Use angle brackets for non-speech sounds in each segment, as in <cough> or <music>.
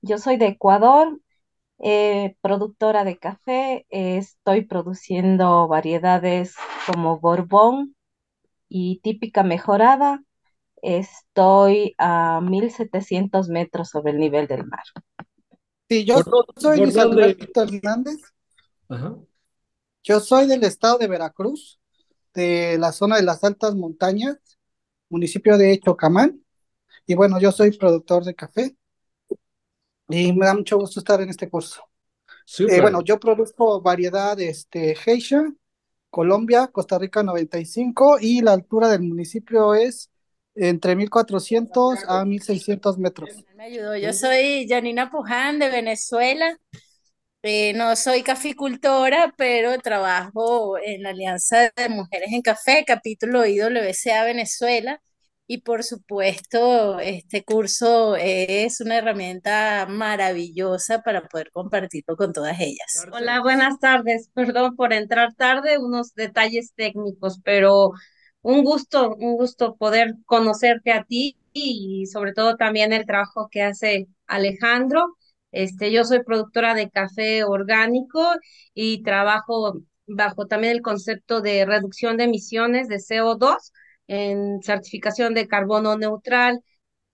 Yo soy de Ecuador, eh, productora de café, eh, estoy produciendo variedades como Borbón y típica mejorada. Estoy a 1700 metros sobre el nivel del mar. Sí, yo soy San Alberto Hernández. Yo soy del estado de Veracruz, de la zona de las altas montañas, municipio de Chocamán. Y bueno, yo soy productor de café y me da mucho gusto estar en este curso. Eh, bueno, yo produzco variedad este, heisha Colombia, Costa Rica 95 y la altura del municipio es entre 1400 a 1600 metros. Me ayudó. Yo soy Janina Puján de Venezuela. Eh, no soy caficultora, pero trabajo en la Alianza de Mujeres en Café, capítulo IWCA Venezuela. Y por supuesto, este curso es una herramienta maravillosa para poder compartirlo con todas ellas. Hola, buenas tardes. Perdón por entrar tarde, unos detalles técnicos, pero un gusto, un gusto poder conocerte a ti y sobre todo también el trabajo que hace Alejandro. Este, yo soy productora de café orgánico y trabajo bajo también el concepto de reducción de emisiones de CO2 en certificación de carbono neutral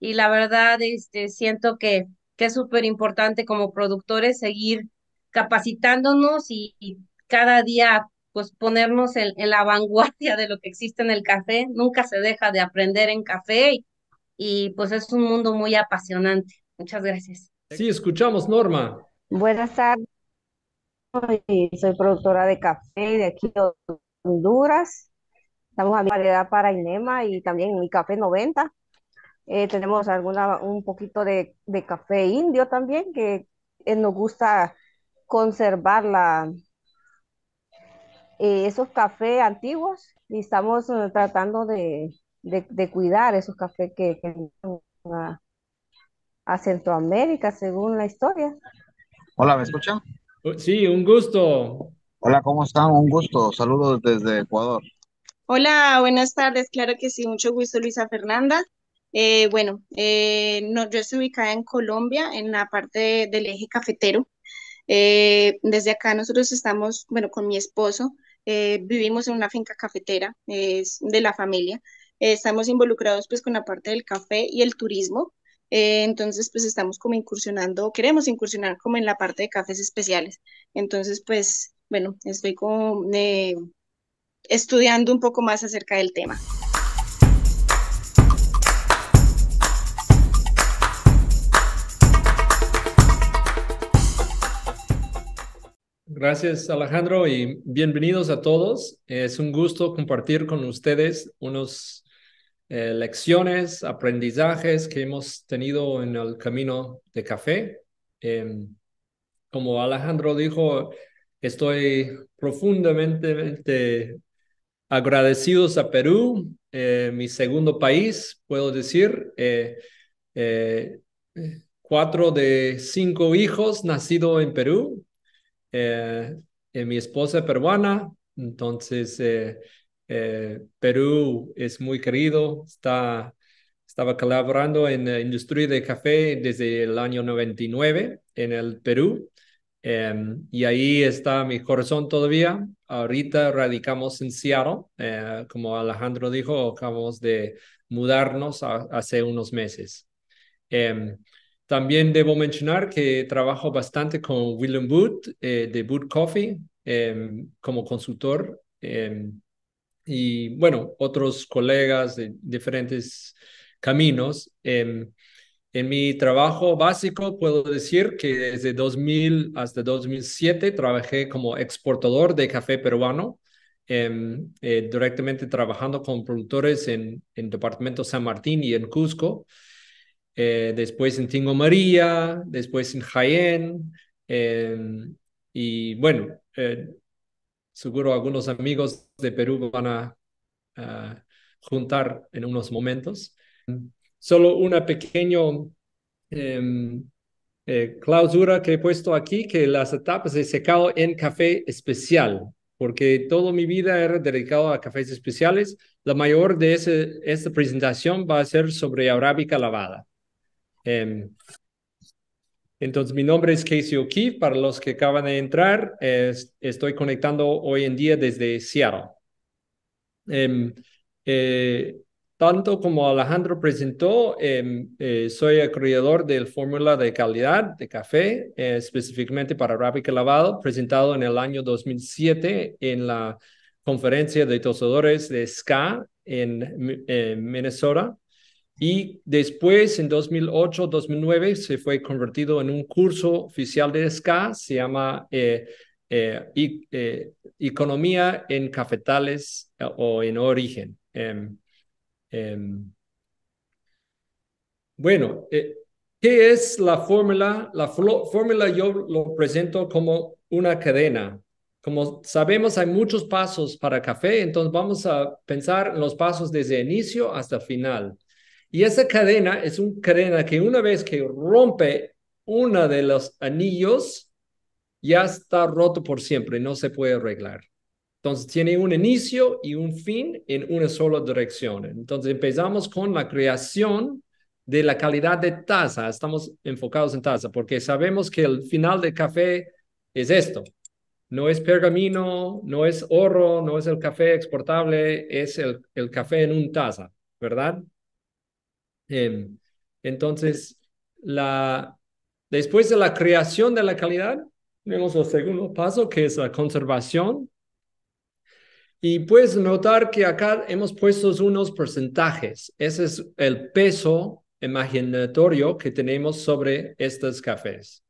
y la verdad este, siento que, que es súper importante como productores seguir capacitándonos y, cada día pues ponernos en, la <laughs> vanguardia de lo que existe en el café. Nunca se deja de aprender en café y, pues es un mundo muy apasionante. Muchas gracias. Sí, escuchamos, Norma. Buenas tardes. Soy productora de café de aquí de Honduras Estamos a variedad para INEMA y también mi café 90. Eh, tenemos alguna, un poquito de, café indio también, que eh, nos gusta conservar eh, esos cafés antiguos y estamos tratando de, cuidar esos cafés que, que a, Centroamérica, según la historia. Hola, ¿me escuchan? Sí, un gusto. Hola, ¿cómo están? Un gusto. Saludos desde Ecuador. Hola, buenas tardes. Claro que sí, mucho gusto, Luisa Fernanda. Eh, bueno, eh, no, yo estoy ubicada en Colombia, en la parte del eje cafetero. Eh, desde acá nosotros estamos, bueno, con mi esposo, vivimos en una finca cafetera es de la familia. estamos involucrados pues con la parte del café y el turismo. entonces, pues estamos como incursionando, queremos incursionar como en la parte de cafés especiales. Entonces, pues, bueno, estoy con estudiando un poco más acerca del tema. Gracias Alejandro y bienvenidos a todos. Es un gusto compartir con ustedes unas eh, lecciones, aprendizajes que hemos tenido en el camino de café. Em, como Alejandro dijo, estoy profundamente agradecidos a Perú, eh, mi segundo país, puedo decir. Eh, eh, cuatro de cinco hijos nacido en Perú. mi esposa peruana, entonces Perú es muy querido. estaba colaborando en la industria de café desde el año 99 en el Perú. Em, y ahí está mi corazón todavía. Ahorita radicamos en Seattle. Eh, como Alejandro dijo, acabamos de mudarnos hace unos meses. Em, también debo mencionar que trabajo bastante con William Booth eh, de boot Coffee em, como consultor. y bueno, otros colegas de diferentes caminos. En mi trabajo básico puedo decir que desde 2000 hasta 2007 trabajé como exportador de café peruano, em, eh, directamente trabajando con productores en, en Departamento San Martín y en Cusco, eh, después en Tingo María, después en Jaén, em, y bueno, eh, seguro algunos amigos de Perú van a juntar en unos momentos solo una pequeña em, eh, clausura que he puesto aquí, que las etapas de secado en café especial, porque toda mi vida era dedicado a cafés especiales. La mayor de esta presentación va a ser sobre arábica lavada. Em, entonces, mi nombre es Casey O'Keefe. Para los que acaban de entrar, estoy conectando hoy en día desde Seattle. Em, eh, tanto como Alejandro presentó, em, eh, soy acreedor del fórmula de calidad de café, eh, específicamente para Rápido Lavado, presentado en el año 2007 en la conferencia de tosadores de SCA en, Minnesota. Y después, en 2008-2009, se fue convertido en un curso oficial de SCA, se llama eh, eh, Economía en Cafetales o en Origen. Em, Em, bueno, eh, ¿qué es la fórmula? La fórmula yo lo presento como una cadena. Como sabemos, hay muchos pasos para café, entonces vamos a pensar en los pasos desde inicio hasta final. Y esa cadena es una cadena que una vez que rompe uno de los anillos, ya está roto por siempre, no se puede arreglar. Entonces tiene un inicio y un fin en una sola dirección. Entonces empezamos con la creación de la calidad de taza. Estamos enfocados en taza porque sabemos que el final del café es esto. No es pergamino, no es oro, no es el café exportable, es el, café en un taza, ¿verdad? Em, entonces, la, después de la creación de la calidad, tenemos el segundo paso que es la conservación y puedes notar que acá hemos puesto unos porcentajes. Ese es el peso imaginatorio que tenemos sobre estos cafés,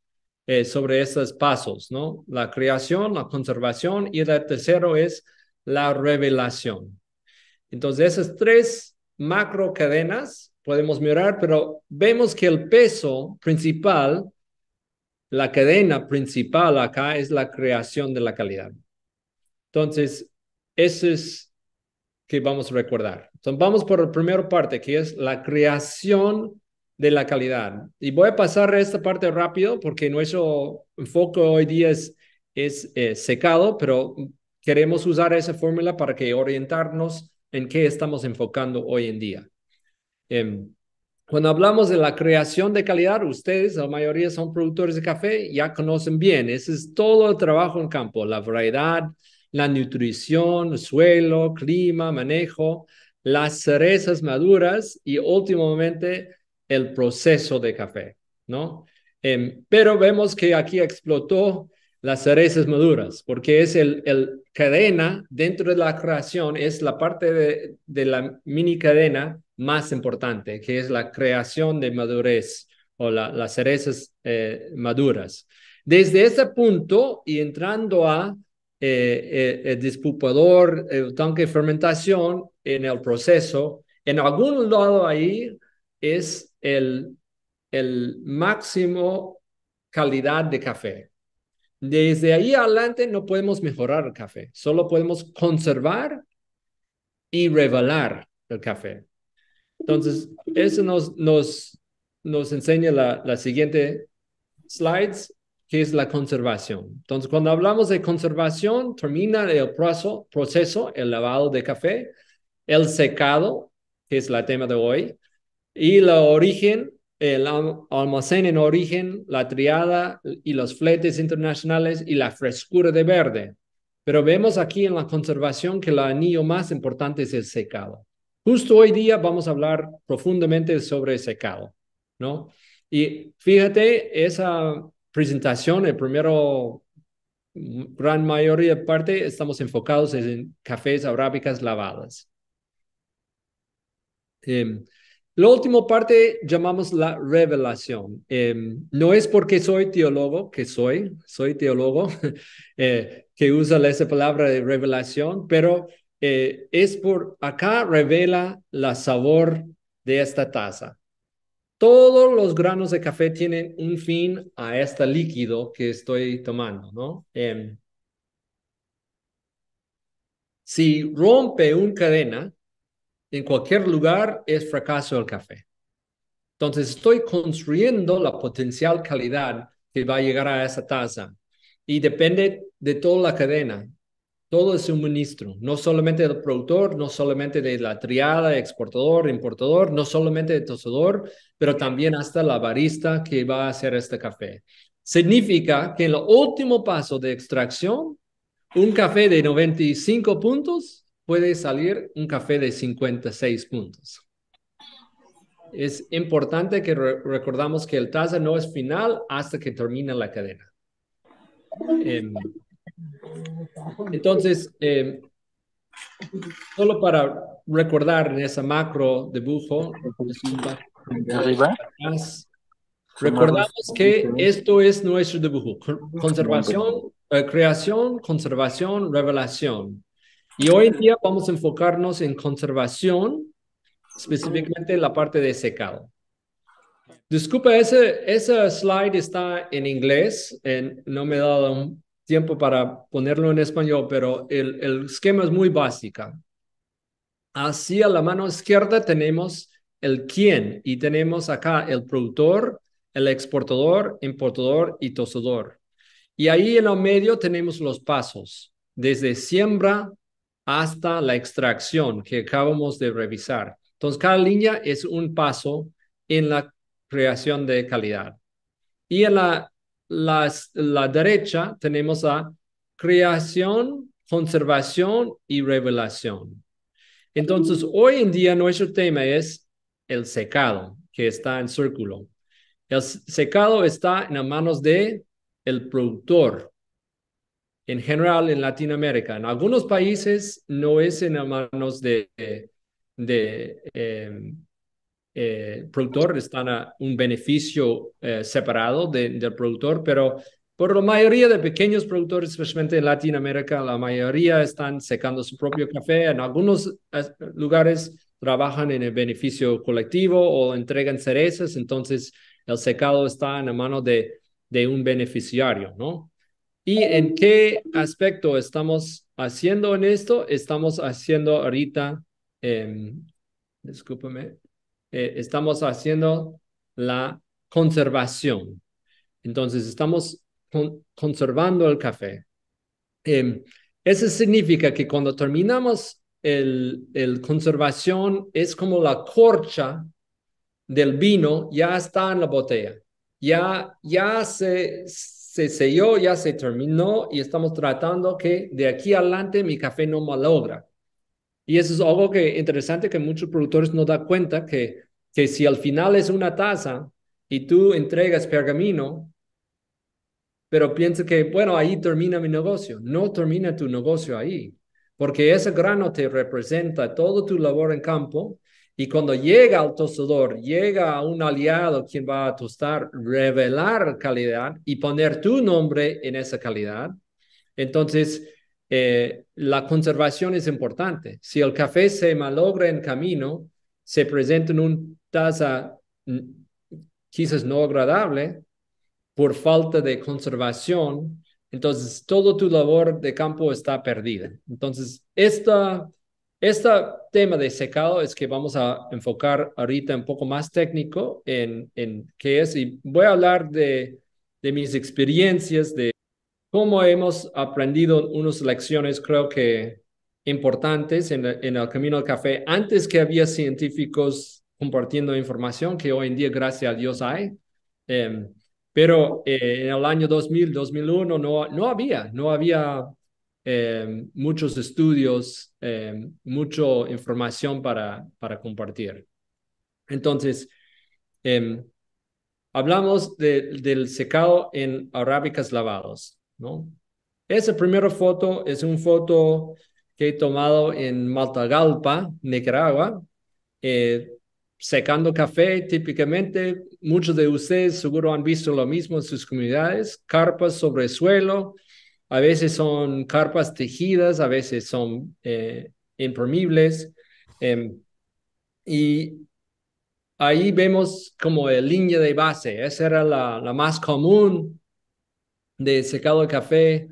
eh, sobre estos pasos, ¿no? La creación, la conservación y el tercero es la revelación. Entonces, esas tres macro cadenas podemos mirar, pero vemos que el peso principal, la cadena principal acá es la creación de la calidad. Entonces, eso es que vamos a recordar. Entonces, vamos por la primera parte, que es la creación de la calidad. Y voy a pasar a esta parte rápido porque nuestro enfoque hoy día es, eh, secado, pero queremos usar esa fórmula para que orientarnos en qué estamos enfocando hoy en día. Em, cuando hablamos de la creación de calidad, ustedes, la mayoría son productores de café, ya conocen bien, ese es todo el trabajo en campo, la variedad, la nutrición, suelo, clima, manejo, las cerezas maduras y últimamente el proceso de café, ¿no? Em, pero vemos que aquí explotó las cerezas maduras, porque es el, el, cadena dentro de la creación, es la parte de, la mini cadena más importante, que es la creación de madurez o las cerezas eh, maduras. Desde ese punto y entrando a el eh, eh, eh, disputador, el tanque de fermentación en el proceso. En algún lado ahí es el, el máximo calidad de café. Desde ahí adelante no podemos mejorar el café, solo podemos conservar y revelar el café. Entonces, eso nos, nos, nos enseña la, la siguiente slides es la conservación. Entonces, cuando hablamos de conservación, termina el proceso, el lavado de café, el secado, que es la tema de hoy, y la origen, el almacén en origen, la triada y los fletes internacionales y la frescura de verde. Pero vemos aquí en la conservación que el anillo más importante es el secado. Justo hoy día vamos a hablar profundamente sobre el secado, ¿no? Y fíjate, esa presentación, el primero, gran mayoría parte, estamos enfocados en cafés arábicas lavadas. Em, la última parte llamamos la revelación. Em, no es porque soy teólogo, que soy, soy teólogo, <laughs> eh, que usa esa palabra de revelación, pero eh, es por acá revela la sabor de esta taza todos los granos de café tienen un fin a este líquido que estoy tomando, ¿no? Em, si rompe una cadena en cualquier lugar, es fracaso el café. Entonces estoy construyendo la potencial calidad que va a llegar a esa taza y depende de toda la cadena, todo el suministro, no solamente del productor, no solamente de la triada, exportador, importador, no solamente del tosador pero también hasta la barista que va a hacer este café. Significa que en el último paso de extracción, un café de 95 puntos puede salir un café de 56 puntos. Es importante que recordamos que el taza no es final hasta que termina la cadena. Em, entonces, em, solo para recordar en esa macro de bufo Recordamos que esto es nuestro dibujo, conservación, eh, creación, conservación, revelación. Y hoy en día vamos a enfocarnos en conservación, específicamente en la parte de secado. Disculpa, ese, ese slide está en inglés, no me he dado tiempo para ponerlo en español, pero el, el esquema es muy básico. a la mano izquierda tenemos el quién y tenemos acá el productor, el exportador, importador y tosador. Y ahí en lo medio tenemos los pasos, desde siembra hasta la extracción que acabamos de revisar. Entonces, cada línea es un paso en la creación de calidad. Y en la, la derecha tenemos la creación, conservación y revelación. Entonces, hoy en día nuestro tema es el secado, que está en círculo. El secado está en las manos de el productor. En general, en Latinoamérica, en algunos países no es en manos de, de em, eh, productor, está un beneficio eh, separado del productor, pero por la mayoría de pequeños productores, especialmente en Latinoamérica, la mayoría están secando su propio café. En algunos eh, lugares trabajan en el beneficio colectivo o entregan cerezas, entonces el secado está en la mano de, de un beneficiario, ¿no? ¿Y en qué aspecto estamos haciendo en esto? Estamos haciendo ahorita, em, eh, discúlpame, estamos haciendo la conservación. Entonces, estamos conservando el café. Em, eso significa que cuando terminamos el, conservación es como la corcha del vino, ya está en la botella, ya, ya se, se selló, ya se terminó y estamos tratando que de aquí adelante mi café no malogra. Y eso es algo que interesante que muchos productores no dan cuenta, que, que si al final es una taza y tú entregas pergamino, pero piensa que, bueno, ahí termina mi negocio. No termina tu negocio ahí porque ese grano te representa toda tu labor en campo y cuando llega al tostador, llega a un aliado quien va a tostar, revelar calidad y poner tu nombre en esa calidad. Entonces, eh, la conservación es importante. Si el café se malogra en camino, se presenta en una taza mm, quizás no agradable por falta de conservación entonces, todo tu labor de campo está perdida. Entonces, esta, este tema de secado es que vamos a enfocar ahorita un poco más técnico en, en qué es. Y voy a hablar de, de mis experiencias, de cómo hemos aprendido unas lecciones, creo que importantes en, el, camino al café, antes que había científicos compartiendo información que hoy en día, gracias a Dios, hay. Em, pero eh, en el año 2000, 2001 no, no había, no había eh, muchos estudios, eh, mucha información para, para compartir. Entonces, em, hablamos del secado en arábicas lavados, ¿no? Esa primera foto es una foto que he tomado en Matagalpa, Nicaragua, secando café, típicamente muchos de ustedes seguro han visto lo mismo en sus comunidades, carpas sobre suelo, a veces son carpas tejidas, a veces son eh, impermeables. Em, y ahí vemos como la línea de base, esa era la, la más común de secado de café,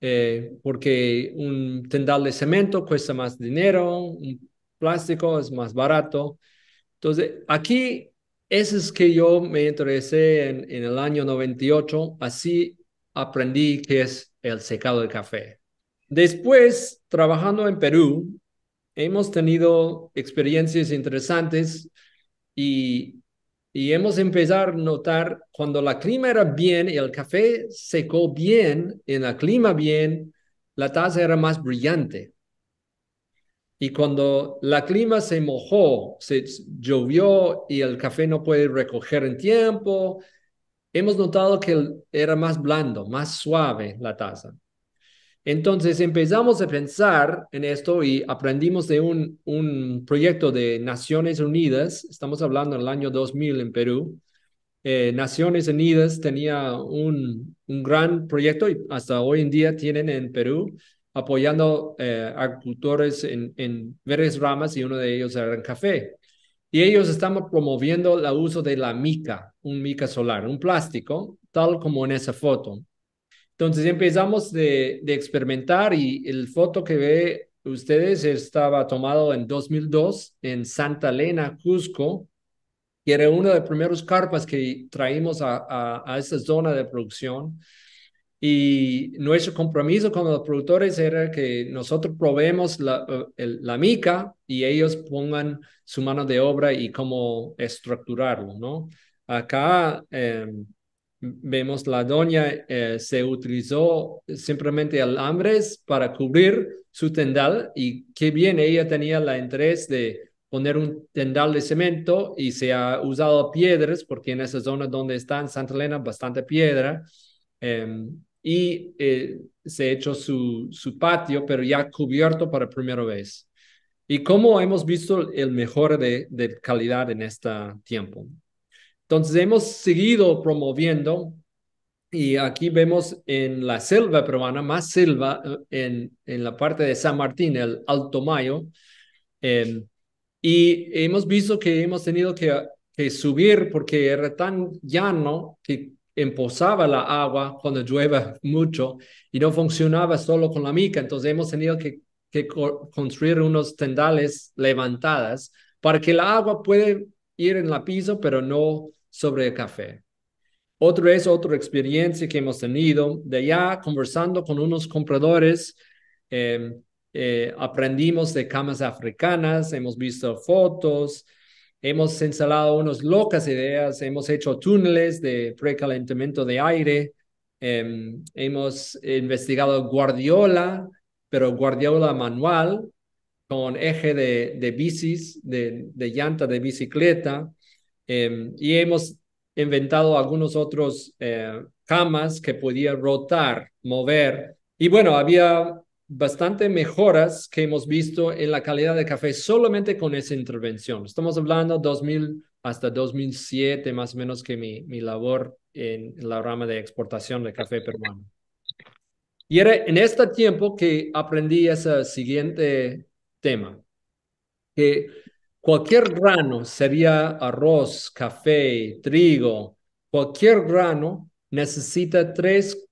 eh, porque un tendal de cemento cuesta más dinero, un plástico es más barato. Entonces, aquí eso es que yo me interesé en, el año 98, así aprendí qué es el secado de café. Después, trabajando en Perú, hemos tenido experiencias interesantes y, hemos empezado a notar cuando la clima era bien, y el café secó bien, en el clima bien, la taza era más brillante. Y cuando la clima se mojó, se llovió y el café no puede recoger en tiempo, hemos notado que era más blando, más suave la taza. Entonces empezamos a pensar en esto y aprendimos de un, un proyecto de Naciones Unidas, estamos hablando del año 2000 en Perú. Eh, Naciones Unidas tenía un, un gran proyecto y hasta hoy en día tienen en Perú apoyando eh, agricultores en, en varias ramas y uno de ellos era el café. Y ellos están promoviendo el uso de la mica, un mica solar, un plástico, tal como en esa foto. Entonces empezamos de, experimentar y el foto que ve ustedes estaba tomado en 2002 en Santa Elena, Cusco, y era uno de los primeros carpas que traímos a esa zona de producción y nuestro compromiso con los productores era que nosotros probemos la, eh, la, mica y ellos pongan su mano de obra y cómo estructurarlo, ¿no? Acá em, vemos la doña eh, se utilizó simplemente alambres para cubrir su tendal y qué bien ella tenía la interés de poner un tendal de cemento y se ha usado piedras porque en esa zona donde está en Santa Elena bastante piedra. Eh, y eh, se hecho su, su patio, pero ya cubierto para primera vez. Y cómo hemos visto el mejor de, de calidad en este tiempo. Entonces hemos seguido promoviendo y aquí vemos en la selva peruana, más selva eh, en, en la parte de San Martín, el Alto Mayo, em, y hemos visto que hemos tenido que, que subir porque era tan llano que emposaba la agua cuando llueva mucho y no funcionaba solo con la mica. Entonces hemos tenido que, construir unos tendales levantadas para que la agua pueda ir en la piso, pero no sobre el café. Otra es otra experiencia que hemos tenido. De allá, conversando con unos compradores, eh, eh, aprendimos de camas africanas, hemos visto fotos, Hemos instalado unas locas ideas, hemos hecho túneles de precalentamiento de aire, em, hemos investigado Guardiola, pero Guardiola manual, con eje de, bicis, de, llanta de bicicleta, em, y hemos inventado algunos otros eh, camas que podía rotar, mover. Y bueno, había bastante mejoras que hemos visto en la calidad de café solamente con esa intervención. Estamos hablando 2000 hasta 2007 más o menos que mi, mi labor en la rama de exportación de café peruano. Y era en este tiempo que aprendí ese siguiente tema, que cualquier grano, sería arroz, café, trigo, cualquier grano necesita tres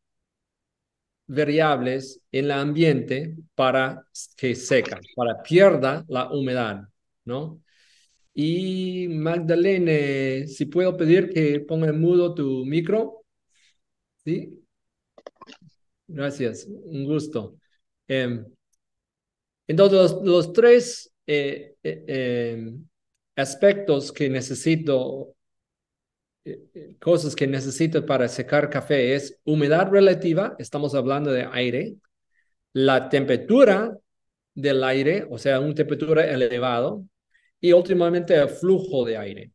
variables en el ambiente para que seca, para pierda la humedad, ¿no? Y Magdalene, si puedo pedir que ponga en mudo tu micro, ¿sí? Gracias, un gusto. Em, entonces, los, tres eh, eh, em, aspectos que necesito cosas que necesito para secar café es humedad relativa, estamos hablando de aire, la temperatura del aire, o sea, una temperatura elevada, y últimamente el flujo de aire.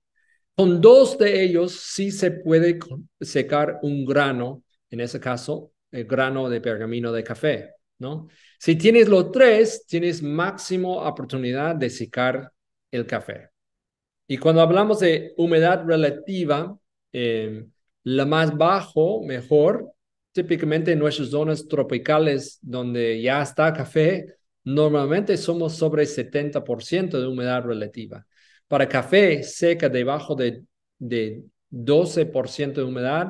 Con dos de ellos sí se puede secar un grano, en ese caso, el grano de pergamino de café, ¿no? Si tienes los tres, tienes máximo oportunidad de secar el café. Y cuando hablamos de humedad relativa, Em, la más bajo, mejor, típicamente en nuestras zonas tropicales donde ya está café, normalmente somos sobre 70% de humedad relativa. Para café seca debajo de, de 12% de humedad,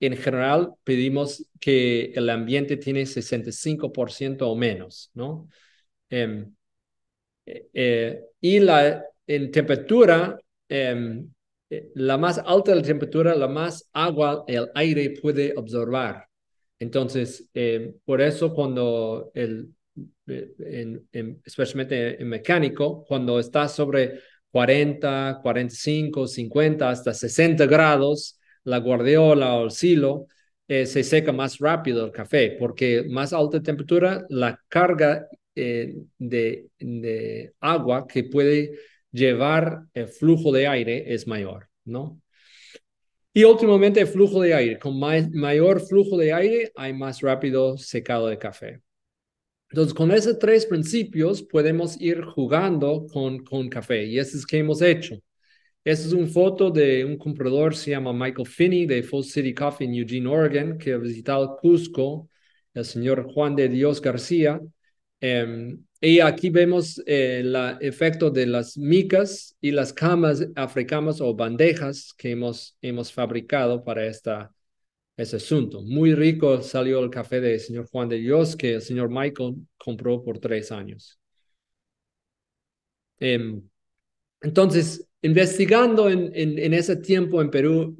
en general pedimos que el ambiente tiene 65% o menos, ¿no? Em, eh, eh, y la en temperatura, em, eh, la más alta la temperatura, la más agua el aire puede absorber. Entonces, eh, por eso cuando el, eh, especialmente en mecánico, cuando está sobre 40, 45, 50, hasta 60 grados, la guardiola o el silo, se seca más rápido el café, porque más alta temperatura, la carga de, de agua que puede llevar el flujo de aire es mayor, ¿no? Y últimamente el flujo de aire. Con mayor flujo de aire hay más rápido secado de café. Entonces, con esos tres principios podemos ir jugando con, con café y eso es que hemos hecho. Esta es una foto de un comprador, se llama Michael Finney, de Full City Coffee en Eugene, Oregon, que ha visitado Cusco, el señor Juan de Dios García. Em, y aquí vemos el eh, efecto de las micas y las camas, africanas o bandejas que hemos, hemos fabricado para esta, ese asunto. Muy rico salió el café del señor Juan de Dios que el señor Michael compró por tres años. Em, entonces, investigando en, en, ese tiempo en Perú,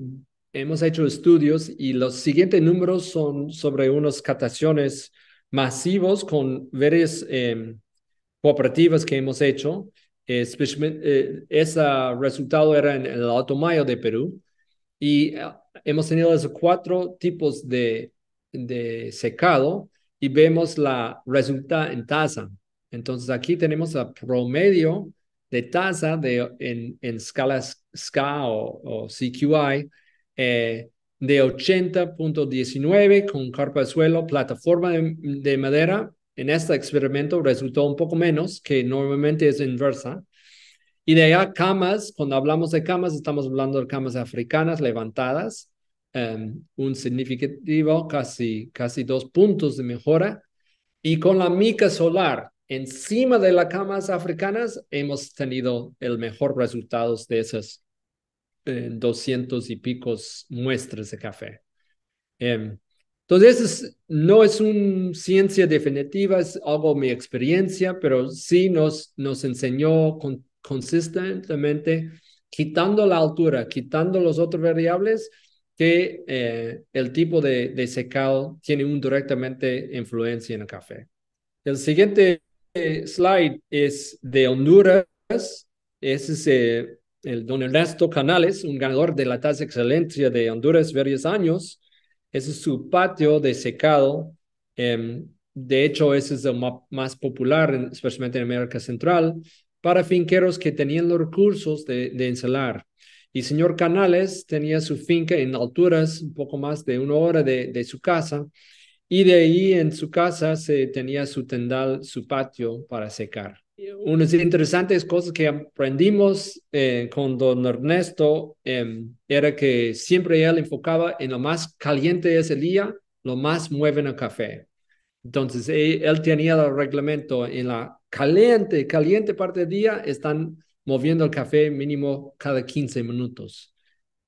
hemos hecho estudios y los siguientes números son sobre unos cataciones masivos con varias em, cooperativas que hemos hecho, eh, especialmente, eh, ese resultado era en el Mayo de Perú, y eh, hemos tenido esos cuatro tipos de, de secado y vemos la resulta en tasa. Entonces aquí tenemos el promedio de tasa de, en, en escala SCA o, CQI de 80.19 con carpa de suelo, plataforma de madera en este experimento resultó un poco menos, que normalmente es inversa. Y de allá camas, cuando hablamos de camas, estamos hablando de camas africanas levantadas, em, un significativo casi, casi dos puntos de mejora. Y con la mica solar encima de las camas africanas, hemos tenido el mejor resultado de esas 200 eh, y picos muestras de café. Em, entonces, no es una ciencia definitiva, es algo mi experiencia, pero sí nos, enseñó consistentemente, quitando la altura, quitando los otros variables, que eh, el tipo de, secado tiene un directamente influencia en el café. El siguiente eh, slide es de Honduras. Ese es eh, el don Ernesto Canales, un ganador de la tasa de excelencia de Honduras varios años. Ese es su patio de secado. Em, de hecho, ese es el más popular, especialmente en América Central, para finqueros que tenían los recursos de, ensalar. Y señor Canales tenía su finca en alturas, un poco más de una hora de, de su casa, y de ahí en su casa se tenía su tendal, su patio para secar unas interesantes cosas que aprendimos eh, con don Ernesto em, era que siempre él enfocaba en lo más caliente es el día, lo más mueven el café. Entonces, él, tenía el reglamento en la caliente, caliente parte del día, están moviendo el café mínimo cada 15 minutos,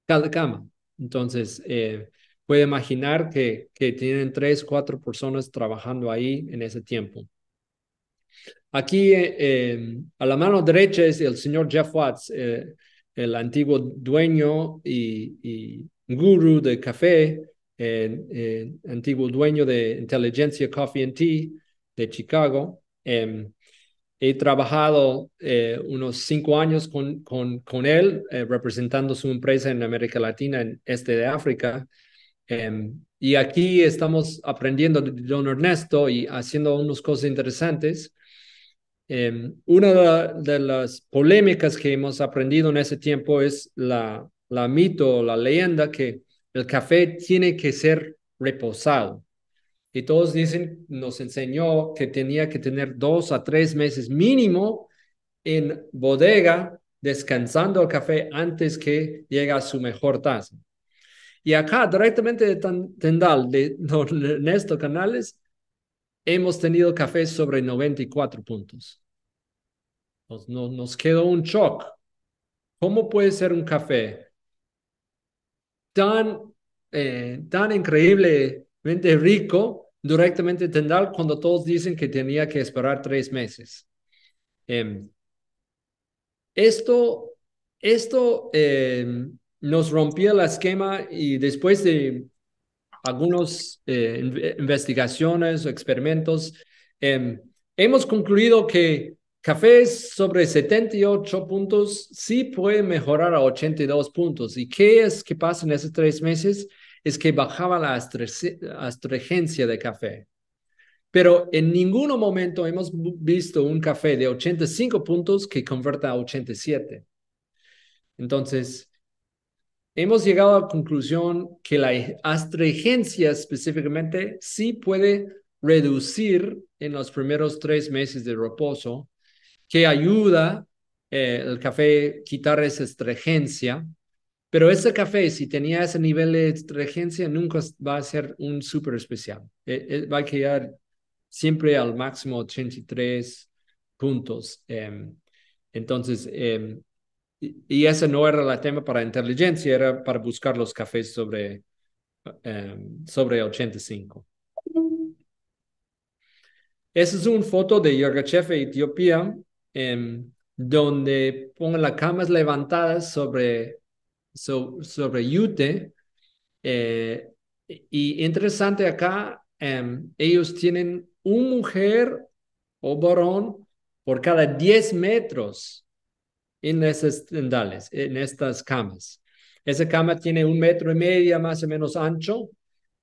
cada cama. Entonces, eh, puede imaginar que, que tienen tres, cuatro personas trabajando ahí en ese tiempo. Aquí eh, eh, a la mano derecha es el señor Jeff Watts, eh, el antiguo dueño y, y guru de café, antiguo dueño de Inteligencia Coffee and Tea de Chicago. Em, he trabajado unos cinco años con, con, con él, representando su empresa en América Latina, en este de África. Em, y aquí estamos aprendiendo de don Ernesto y haciendo unas cosas interesantes. Em, una de, las polémicas que hemos aprendido en ese tiempo es la, la mito, la leyenda que el café tiene que ser reposado. Y todos dicen, nos enseñó que tenía que tener dos a tres meses mínimo en bodega descansando el café antes que llegue a su mejor tasa. Y acá, directamente de Tendal, de <laughs> Ernesto Canales, hemos tenido café sobre 94 puntos. Nos, quedó un shock. ¿Cómo puede ser un café tan, eh, tan increíblemente rico directamente Tendal cuando todos dicen que tenía que esperar tres meses? Em, esto esto em, nos rompía el esquema y después de algunas eh, investigaciones o experimentos, em, hemos concluido que cafés sobre 78 puntos sí puede mejorar a 82 puntos. ¿Y qué es que pasa en esos tres meses? Es que bajaba la astringencia de café. Pero en ningún momento hemos visto un café de 85 puntos que converta a 87. Entonces, hemos llegado a la conclusión que la astringencia específicamente sí puede reducir en los primeros tres meses de reposo, que ayuda eh, el café quitar esa astringencia, pero ese café, si tenía ese nivel de astringencia, nunca va a ser un súper especial. E, e, va a quedar siempre al máximo 83 puntos. Em, entonces, em, y, ese no era el tema para inteligencia, era para buscar los cafés sobre, eh, sobre 85. Esa es una foto de Yirgacheffe, Etiopía, em, donde ponen las camas levantadas sobre, sobre yute. Eh, y interesante acá, em, ellos tienen un mujer o varón por cada 10 metros en esas tendales, en estas camas. Esa cama tiene un metro y medio más o menos ancho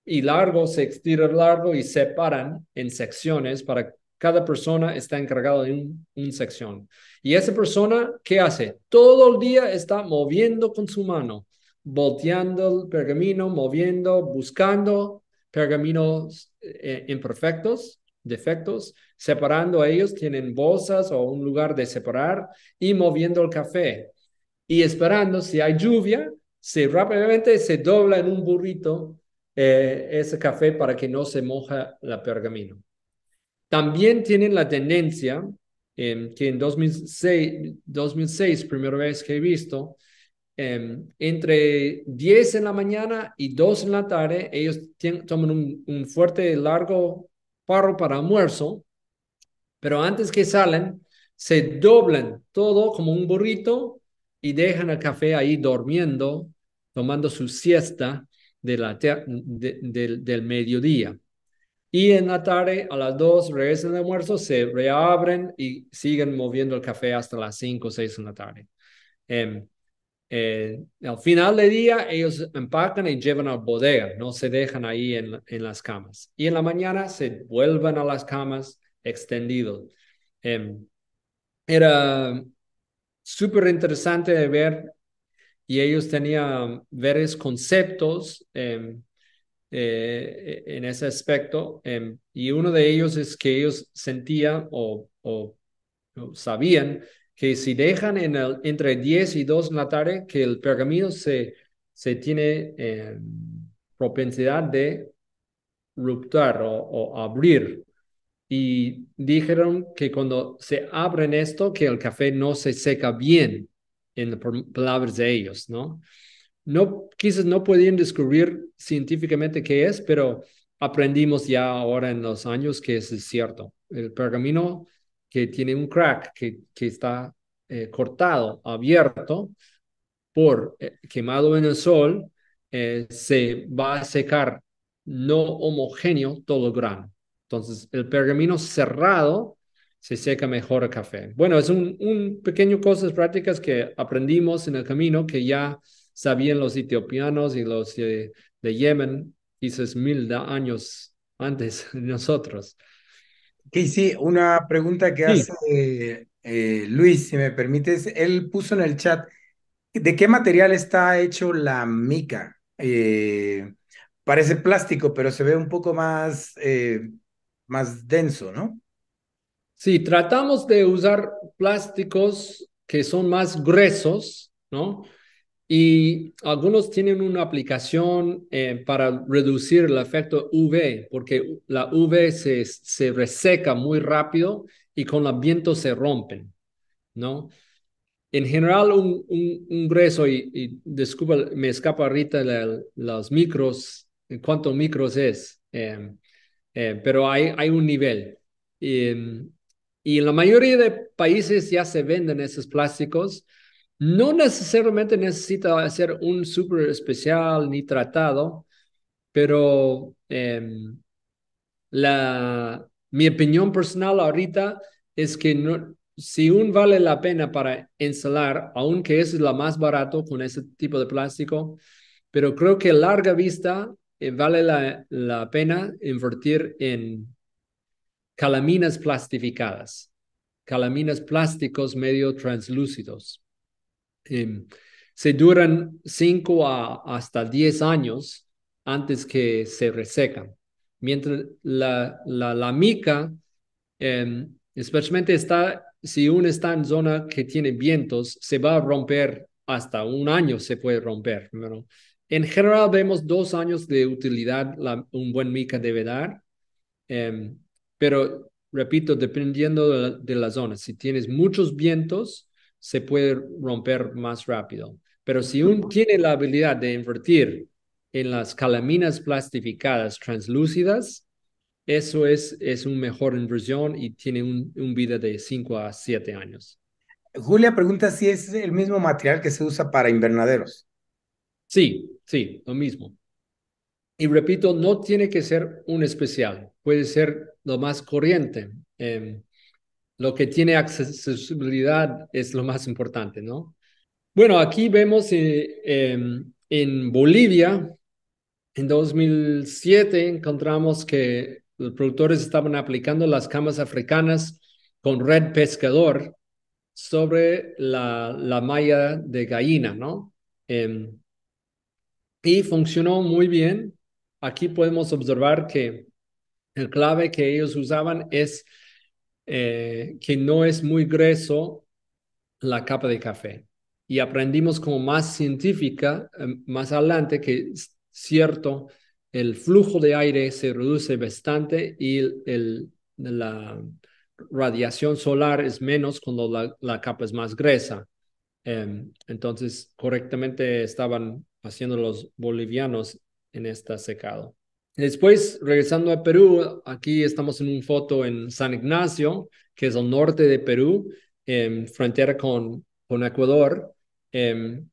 y largo, se estira largo y separan en secciones para cada persona está encargado de una un sección. Y esa persona, ¿qué hace? Todo el día está moviendo con su mano, volteando el pergamino, moviendo, buscando pergaminos eh, imperfectos defectos, separando a ellos, tienen bolsas o un lugar de separar y moviendo el café. Y esperando, si hay lluvia, se rápidamente se dobla en un burrito eh, ese café para que no se moja la pergamino. También tienen la tendencia, em, que en 2006, 2006, primera vez que he visto, em, entre 10 en la mañana y 2 en la tarde, ellos toman un, un fuerte, largo paro para almuerzo, pero antes que salen, se doblan todo como un burrito y dejan el café ahí durmiendo, tomando su siesta de la del mediodía. Y en la tarde, a las 2, regresan al almuerzo, se reabren y siguen moviendo el café hasta las cinco o seis de la tarde. Em, eh, al final del día, ellos empacan y llevan al bodega, no se dejan ahí en, las camas. Y en la mañana se vuelven a las camas extendidos. Em, era súper interesante de ver y ellos tenían varios conceptos em, eh, en ese aspecto. Em, y uno de ellos es que ellos sentían o sabían que si dejan en el, entre 10 y 2 en la tarde, que el pergamino se, se tiene eh, propensidad de ruptar o, abrir. Y dijeron que cuando se abren esto, que el café no se seca bien, en palabras de ellos, ¿no? No, quizás no podían descubrir científicamente qué es, pero aprendimos ya ahora en los años que es cierto. El pergamino que tiene un crack que, que está eh, cortado, abierto, por eh, quemado en el sol, eh, se va a secar no homogéneo todo el grano. Entonces, el pergamino cerrado se seca mejor el café. Bueno, es un, un pequeño cosas prácticas que aprendimos en el camino que ya sabían los etiopianos y los de, Yemen, quizás mil años antes de nosotros. Sí, una pregunta que hace eh, Luis, si me permites. Él puso en el chat, ¿de qué material está hecho la mica? Eh, parece plástico, pero se ve un poco más, eh, más denso, ¿no? Sí, tratamos de usar plásticos que son más gruesos, ¿no? Y algunos tienen una aplicación eh, para reducir el efecto UV, porque la UV se, reseca muy rápido y con el viento se rompen, ¿no? En general, un, un, grueso, y, y, me escapa ahorita los micros, en eh, cuánto micros es, eh, pero hay, hay un nivel. y en la mayoría de países ya se venden esos plásticos, no necesariamente necesita ser un súper especial ni tratado, pero em, mi opinión personal ahorita es que si un vale la pena para ensalar, aunque es la más barato con ese tipo de plástico, pero creo que a larga vista eh, vale la, la, pena invertir en calaminas plastificadas, calaminas plásticos medio translúcidos. Em, se duran 5 a, hasta 10 años antes que se resecan. Mientras la, la, la mica, em, especialmente está, si uno está en zona que tiene vientos, se va a romper hasta un año, se puede romper. En general vemos dos años de utilidad, un buen mica debe dar, em, pero repito, dependiendo de la zona, si tienes muchos vientos, se puede romper más rápido. Pero si uno tiene la habilidad de invertir en las calaminas plastificadas translúcidas, eso es, es una mejor inversión y tiene un, vida de 5 a 7 años. Julia pregunta si es el mismo material que se usa para invernaderos. Sí, sí, lo mismo. Y repito, no tiene que ser un especial, puede ser lo más corriente. Em, lo que tiene accesibilidad es lo más importante, ¿no? Bueno, aquí vemos eh, em, en Bolivia, en 2007 encontramos que los productores estaban aplicando las camas africanas con red pescador sobre la, la malla de gallina, ¿no? Em, y funcionó muy bien. Aquí podemos observar que el clave que ellos usaban es eh, que no es muy grueso la capa de café. Y aprendimos como más científica, em, más adelante, que cierto, el flujo de aire se reduce bastante y el, la radiación solar es menos cuando la, capa es más gruesa. Em, entonces, correctamente estaban haciendo los bolivianos en este secado. Después, regresando a Perú, aquí estamos en un foto en San Ignacio, que es el norte de Perú, en frontera con, con Ecuador, em,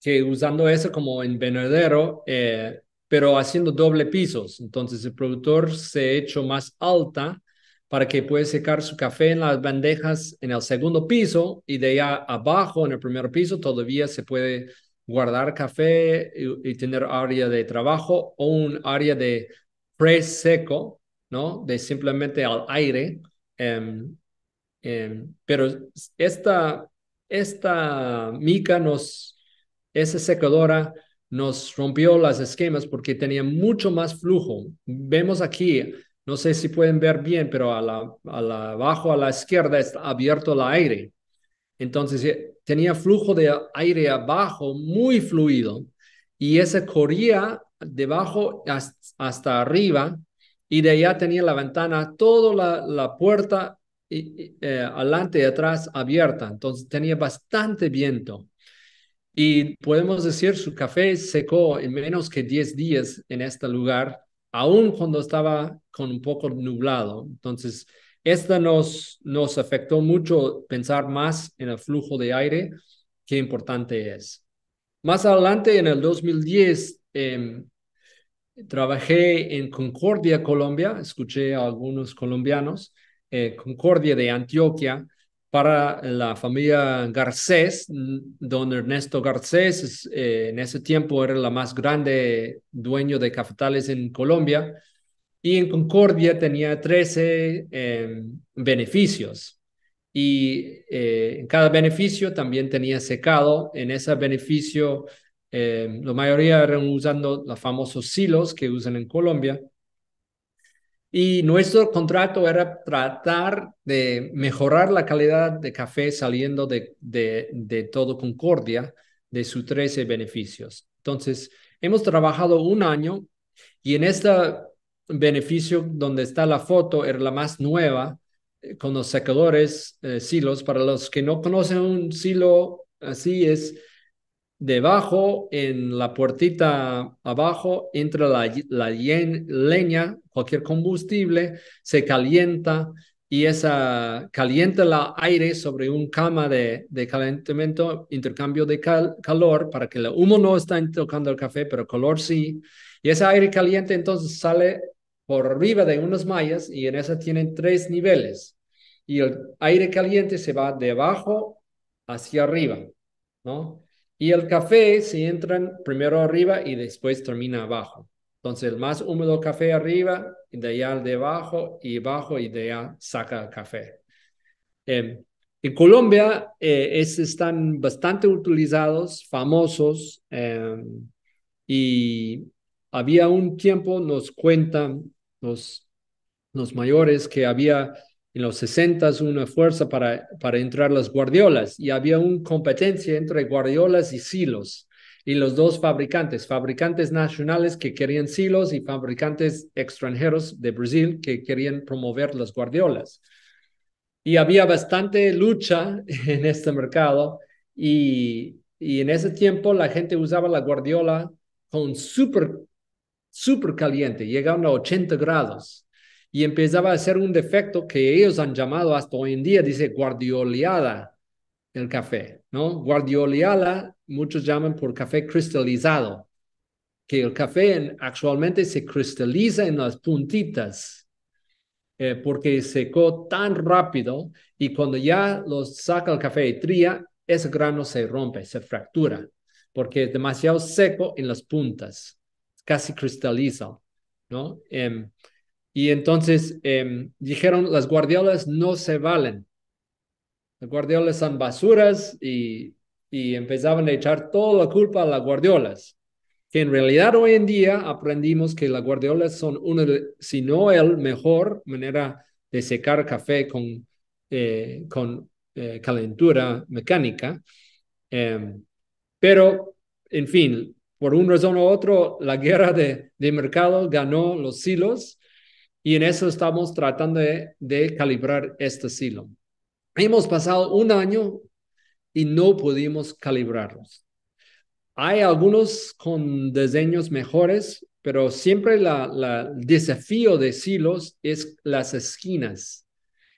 que usando eso como envenenadero, eh, pero haciendo doble pisos. Entonces, el productor se ha hecho más alta para que pueda secar su café en las bandejas en el segundo piso y de allá abajo, en el primer piso, todavía se puede guardar café y, tener área de trabajo o un área de pre-seco, ¿no? De simplemente al aire. Em, em, pero esta, esta mica nos, esa secadora nos rompió los esquemas porque tenía mucho más flujo. Vemos aquí, no sé si pueden ver bien, pero a la, a la, abajo a la izquierda está abierto el aire. Entonces eh, tenía flujo de aire abajo muy fluido y ese corría debajo hasta arriba y de allá tenía la ventana, toda la, puerta eh, adelante y atrás abierta. Entonces tenía bastante viento. Y podemos decir, su café secó en menos que 10 días en este lugar, aún cuando estaba con un poco nublado. Entonces, esta nos, nos afectó mucho pensar más en el flujo de aire, qué importante es. Más adelante, en el 2010, em, trabajé en Concordia, Colombia, escuché a algunos colombianos, eh, Concordia de Antioquia, para la familia Garcés, don Ernesto Garcés, eh, en ese tiempo era la más grande dueño de cafetales en Colombia, y en Concordia tenía 13 em, beneficios. Y eh, en cada beneficio también tenía secado. En ese beneficio, em, la mayoría eran usando los famosos silos que usan en Colombia. Y nuestro contrato era tratar de mejorar la calidad de café saliendo de, de, de todo Concordia, de sus 13 beneficios. Entonces, hemos trabajado un año y en esta beneficio donde está la foto era la más nueva eh, con los secadores eh, silos. Para los que no conocen un silo así es debajo en la puertita abajo entra la, leña, cualquier combustible, se calienta y esa calienta el aire sobre un cama de, calentamiento, intercambio de calor para que el humo no está tocando el café, pero el color sí. Y ese aire caliente entonces sale por arriba de unas mallas y en esa tienen tres niveles. Y el aire caliente se va de abajo hacia arriba, ¿no? Y el café se entran primero arriba y después termina abajo. Entonces, el más húmedo café arriba, y de allá al de abajo y bajo y de allá saca el café. Em, en Colombia eh, es, están bastante utilizados, famosos, em, y había un tiempo, nos cuentan los, los mayores, que había en los 60 una fuerza para, para entrar las guardiolas y había una competencia entre guardiolas y silos y los dos fabricantes, fabricantes nacionales que querían silos y fabricantes extranjeros de Brasil que querían promover las guardiolas. Y había bastante lucha <laughs> en este mercado y, y en ese tiempo la gente usaba la guardiola con súper súper caliente, llegando a 80 grados, y empezaba a ser un defecto que ellos han llamado hasta hoy en día, dice guardioleada el café, ¿no? Guardioleada, muchos llaman por café cristalizado, que el café actualmente se cristaliza en las puntitas eh, porque secó tan rápido y cuando ya lo saca el café y tría, ese grano se rompe, se fractura, porque es demasiado seco en las puntas casi cristaliza, ¿no? Em, y entonces em, dijeron, las guardiolas no se valen. Las guardiolas son basuras y, empezaban a echar toda la culpa a las guardiolas. Que en realidad hoy en día aprendimos que las guardiolas son una, si no el mejor manera de secar café con, eh, con eh, calentura mecánica. Em, pero, en fin, por un razón u otro, la guerra de, mercado ganó los silos y en eso estamos tratando de, calibrar este silo. Hemos pasado un año y no pudimos calibrarlos. Hay algunos con diseños mejores, pero siempre el desafío de silos es las esquinas.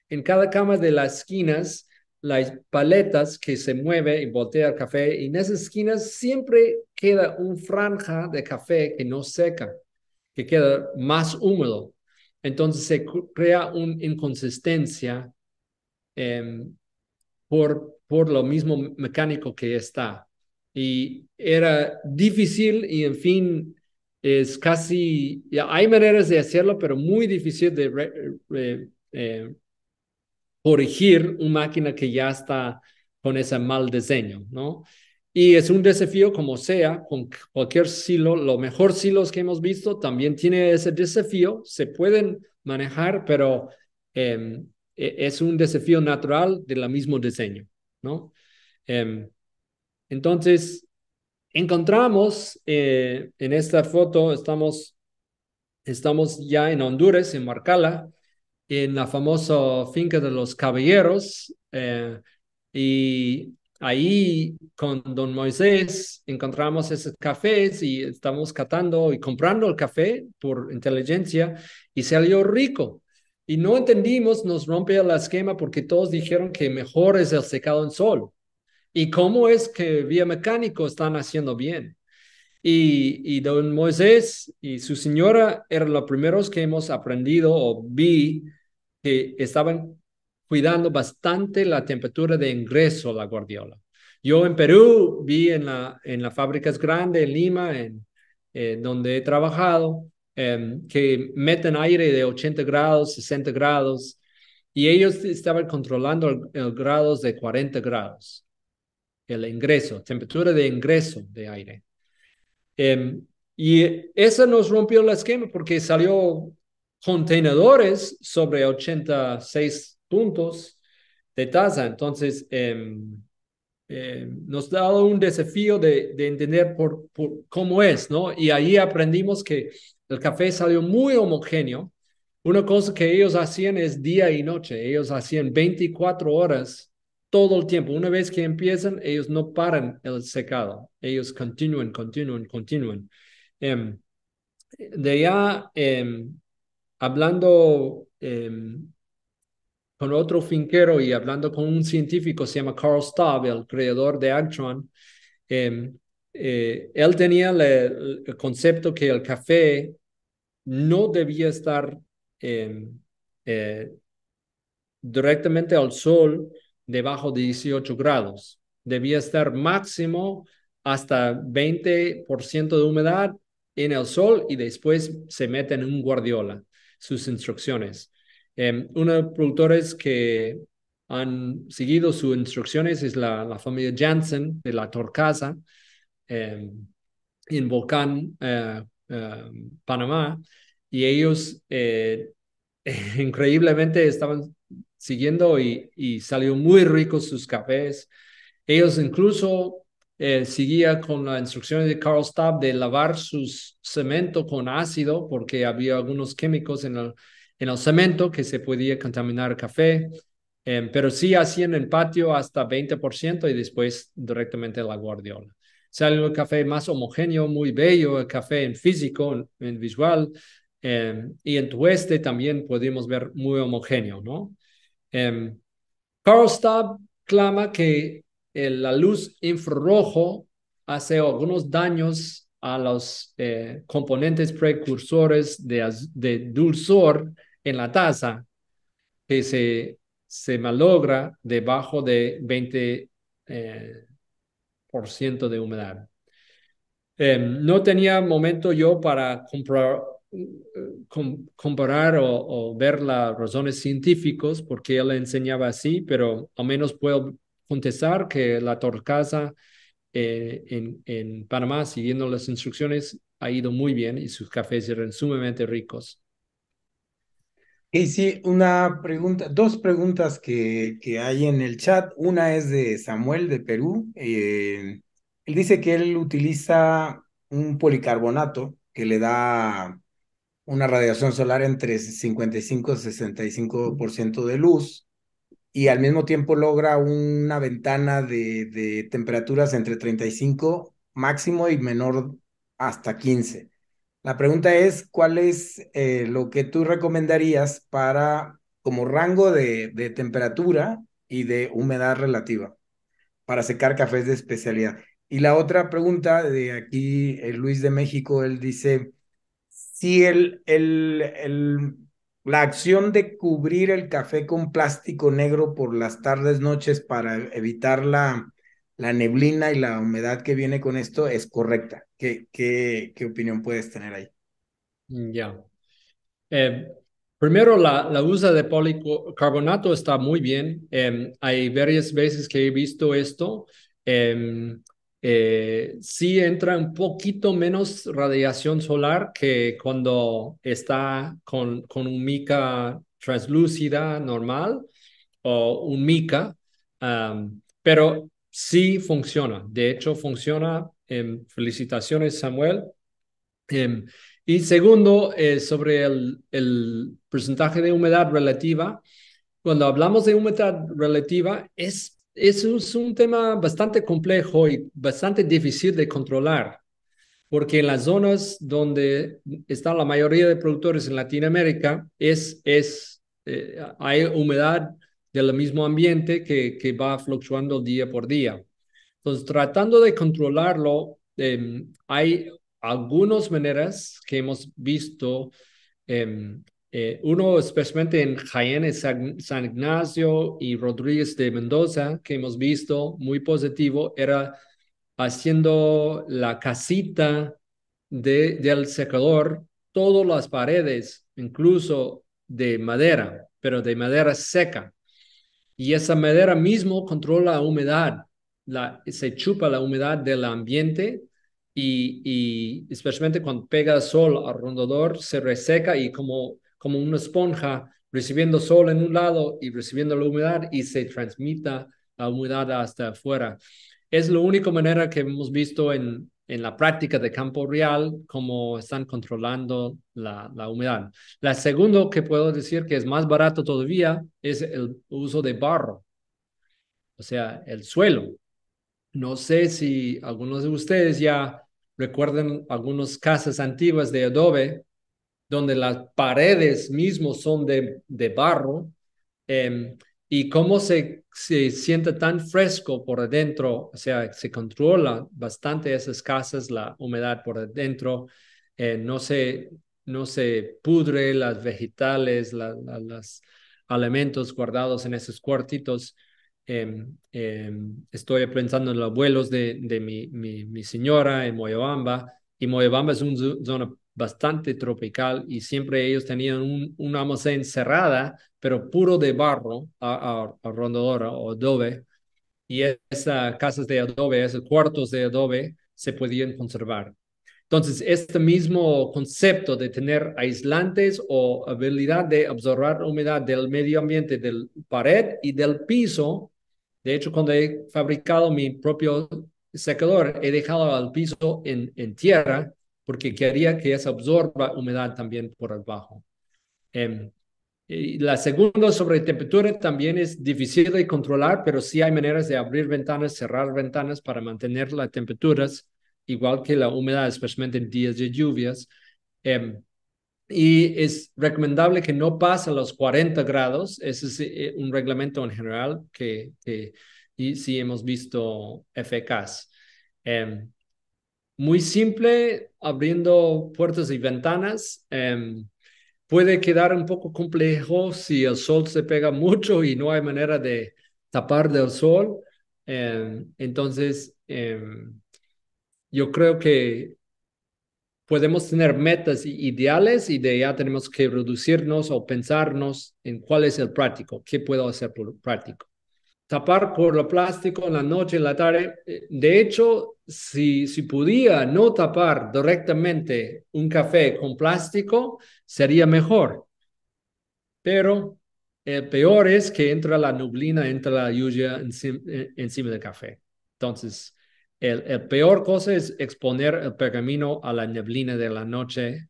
En cada cama de las esquinas las paletas que se mueve y voltea el café y en esas esquinas siempre queda una franja de café que no seca, que queda más húmedo. Entonces se crea una inconsistencia em, por, por lo mismo mecánico que está. Y era difícil y en fin es casi, ya hay maneras de hacerlo, pero muy difícil de eh, corregir una máquina que ya está con ese mal diseño, ¿no? Y es un desafío como sea, con cualquier silo, los mejores silos que hemos visto también tiene ese desafío, se pueden manejar, pero em, e, es un desafío natural del mismo diseño, ¿no? Em, entonces, encontramos eh, en esta foto, estamos, estamos ya en Honduras, en Marcala, en la famosa finca de los caballeros eh, y ahí con don Moisés encontramos esos cafés y estamos catando y comprando el café por inteligencia y salió rico. Y no entendimos, nos rompe el esquema porque todos dijeron que mejor es el secado en sol. ¿Y cómo es que vía mecánico están haciendo bien? Y, y, don Moisés y su señora eran los primeros que hemos aprendido o vi que estaban cuidando bastante la temperatura de ingreso de la guardiola. Yo en Perú vi en, la, en las fábricas grandes, en Lima, en, eh, donde he trabajado, eh, que meten aire de 80 grados, 60 grados, y ellos estaban controlando el, grados de 40 grados, el ingreso, temperatura de ingreso de aire. Eh, y eso nos rompió el esquema porque salió contenedores sobre 86 puntos de tasa. Entonces, eh, eh, nos da un desafío de, de entender por, cómo es, ¿no? Y ahí aprendimos que el café salió muy homogéneo. Una cosa que ellos hacían es día y noche, ellos hacían 24 horas todo el tiempo. Una vez que empiezan, ellos no paran el secado, ellos continúan, continúan, continúan. Em, de allá, hablando em, con otro finquero y hablando con un científico, se llama Carl Staub, el creador de Actron, em, eh, él tenía el, el, concepto que el café no debía estar em, eh, directamente al sol debajo de 18 grados. Debía estar máximo hasta 20% de humedad en el sol y después se mete en un guardiola sus instrucciones. Em, uno de los productores que han seguido sus instrucciones es la, familia Janssen de la Torcasa em, en Volcán, eh, em, Panamá, y ellos eh, <laughs> increíblemente estaban siguiendo y, y salió muy ricos sus cafés. Ellos incluso eh, seguía con las instrucciones de Carl Stab de lavar sus cemento con ácido porque había algunos químicos en el, en el cemento que se podía contaminar el café, em, pero sí hacían en patio hasta 20% y después directamente la guardiola. Sale el café más homogéneo, muy bello, el café en físico, en, visual, em, y en tueste también podemos ver muy homogéneo, ¿no? Em, Carl Staub clama que la luz infrarrojo hace algunos daños a los eh, componentes precursores de, dulzor en la taza que se, se malogra debajo de 20% eh, ciento de humedad. Em, no tenía momento yo para comprar, comparar o, o, ver las razones científicas porque él enseñaba así, pero al menos puedo contestar que la Torcasa eh, en, en, Panamá, siguiendo las instrucciones, ha ido muy bien y sus cafés eran sumamente ricos. sí una pregunta, dos preguntas que, hay en el chat. Una es de Samuel de Perú. Eh, él dice que él utiliza un policarbonato que le da una radiación solar entre 55 y 65% de luz y al mismo tiempo logra una ventana de, temperaturas entre 35 máximo y menor hasta 15. La pregunta es, ¿cuál es eh, lo que tú recomendarías para como rango de, de, temperatura y de humedad relativa para secar cafés de especialidad? Y la otra pregunta de aquí, eh, Luis de México, él dice, si el, el la acción de cubrir el café con plástico negro por las tardes, noches para evitar la, la neblina y la humedad que viene con esto es correcta. ¿Qué, qué, opinión puedes tener ahí? Mm, ya. Eh, primero, la, la usa de policarbonato está muy bien. Em, hay varias veces que he visto esto. Em, eh, sí entra un poquito menos radiación solar que cuando está con, con un mica translúcida normal o un mica, pero sí funciona. De hecho, funciona. Em, felicitaciones, Samuel. Em, y segundo, eh, sobre el, el, porcentaje de humedad relativa. Cuando hablamos de humedad relativa, es es un tema bastante complejo y bastante difícil de controlar, porque en las zonas donde está la mayoría de productores en Latinoamérica, es, es, eh, hay humedad del mismo ambiente que, que va fluctuando día por día. Entonces, tratando de controlarlo, em, hay algunas maneras que hemos visto em, eh, uno especialmente en Jaén San, Ignacio y Rodríguez de Mendoza, que hemos visto muy positivo, era haciendo la casita de, del secador, todas las paredes, incluso de madera, pero de madera seca. Y esa madera mismo controla la humedad, se chupa la humedad del ambiente y, y especialmente cuando pega sol al rondador, se reseca y como como una esponja recibiendo sol en un lado y recibiendo la humedad y se transmita la humedad hasta afuera. Es la única manera que hemos visto en, en la práctica de campo real cómo están controlando la, la humedad. La segunda que puedo decir que es más barato todavía es el uso de barro, o sea, el suelo. No sé si algunos de ustedes ya recuerdan algunas casas antiguas de adobe donde las paredes mismos son de, de barro, em, y cómo se, se siente tan fresco por adentro, o sea, se controla bastante esas casas, la humedad por dentro, eh, no, se, no se pudre las vegetales, la, los alimentos guardados en esos cuartitos. Em, em, estoy pensando en los abuelos de, de mi, mi, mi señora en Moyobamba, y Moyobamba es una zona bastante tropical y siempre ellos tenían un, almacén cerrada, pero puro de barro, a, rondadora o adobe. Y esas casas de adobe, esos cuartos de adobe, se podían conservar. Entonces, este mismo concepto de tener aislantes o habilidad de absorber humedad del medio ambiente, del pared y del piso, de hecho, cuando he fabricado mi propio secador, he dejado el piso en tierra porque quería que esa absorba humedad también por abajo. Em, y la segunda sobre temperatura también es difícil de controlar, pero sí hay maneras de abrir ventanas, cerrar ventanas para mantener las temperaturas, igual que la humedad, especialmente en días de lluvias. Em, y es recomendable que no a los 40 grados. Ese es eh, un reglamento en general que, y sí hemos visto eficaz. Em, muy simple, abriendo puertas y ventanas. Em, puede quedar un poco complejo si el sol se pega mucho y no hay manera de tapar del sol. Em, entonces, em, yo creo que podemos tener metas ideales y de ya tenemos que reducirnos o pensarnos en cuál es el práctico, qué puedo hacer por práctico tapar por plástico en la noche, en la tarde. Eh, de hecho, si, si pudiera no tapar directamente un café con plástico, sería mejor. Pero el eh, peor es que entra la nublina, entra la lluvia encima, eh, del café. Entonces, el, peor cosa es exponer el pergamino a la neblina de la noche,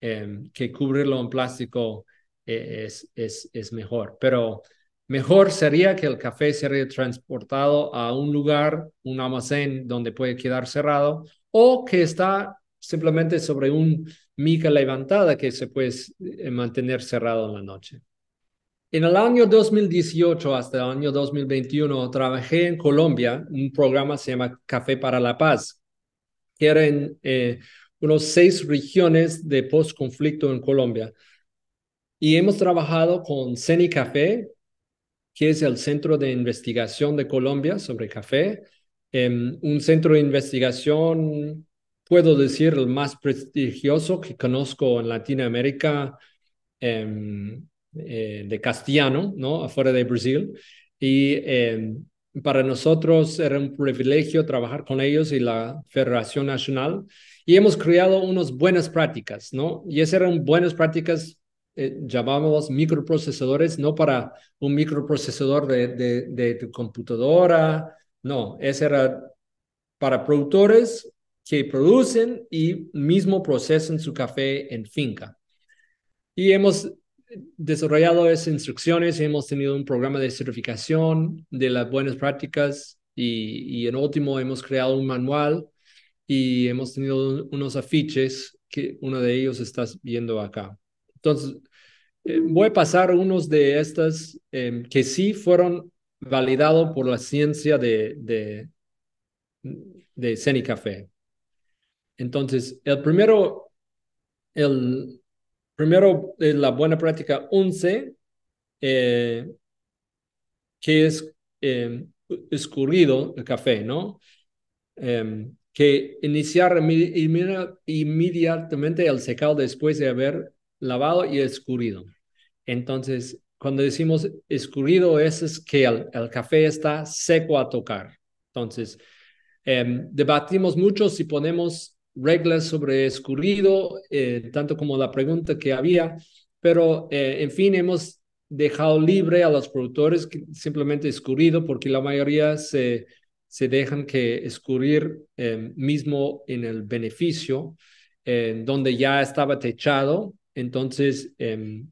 que cubrirlo en plástico es, es, es mejor. Pero Mejor sería que el café sería transportado a un lugar, un almacén donde puede quedar cerrado o que está simplemente sobre un mica levantada que se puede eh, mantener cerrado en la noche. En el año 2018 hasta el año 2021 trabajé en Colombia, un programa se llama Café para la Paz, que era en eh, unos seis regiones de post-conflicto en Colombia. Y hemos trabajado con CENI Café, que es el Centro de Investigación de Colombia sobre Café, em, un centro de investigación, puedo decir, el más prestigioso que conozco en Latinoamérica em, eh, de castellano, ¿no? Afuera de Brasil. Y em, para nosotros era un privilegio trabajar con ellos y la Federación Nacional. Y hemos creado unas buenas prácticas, ¿no? Y esas eran buenas prácticas eh, llamamos microprocesadores no para un microprocesador de, de, tu computadora, no, ese era para productores que producen y mismo procesan su café en finca. Y hemos desarrollado esas instrucciones, hemos tenido un programa de certificación de las buenas prácticas y, y en último hemos creado un manual y hemos tenido unos afiches que uno de ellos estás viendo acá. Entonces, eh, voy a pasar unos de estas em, que sí fueron validados por la ciencia de, de, de Café. Entonces, el primero, el primero es la buena práctica 11, eh, que es em, escurrido el café, ¿no? Em, que iniciar inmediatamente el secado después de haber lavado y escurrido. Entonces, cuando decimos escurrido, eso es que el, café está seco a tocar. Entonces, em, debatimos mucho si ponemos reglas sobre escurrido, eh, tanto como la pregunta que había, pero eh, en fin, hemos dejado libre a los productores simplemente escurrido, porque la mayoría se, se dejan que escurrir em, mismo en el beneficio, donde ya estaba techado, entonces, em,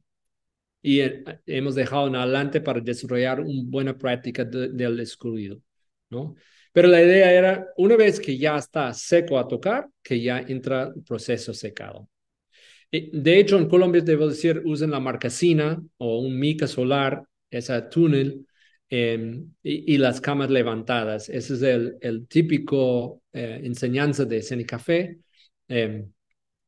y hemos dejado en adelante para desarrollar una buena práctica del excluido ¿no? Pero la idea era, una vez que ya está seco a tocar, que ya entra el proceso secado. De hecho, en Colombia, debo decir, usan la marcasina o un mica solar, esa túnel, em, y, las camas levantadas. Ese es el, el típico eh, enseñanza de Senecafé. Café. Em,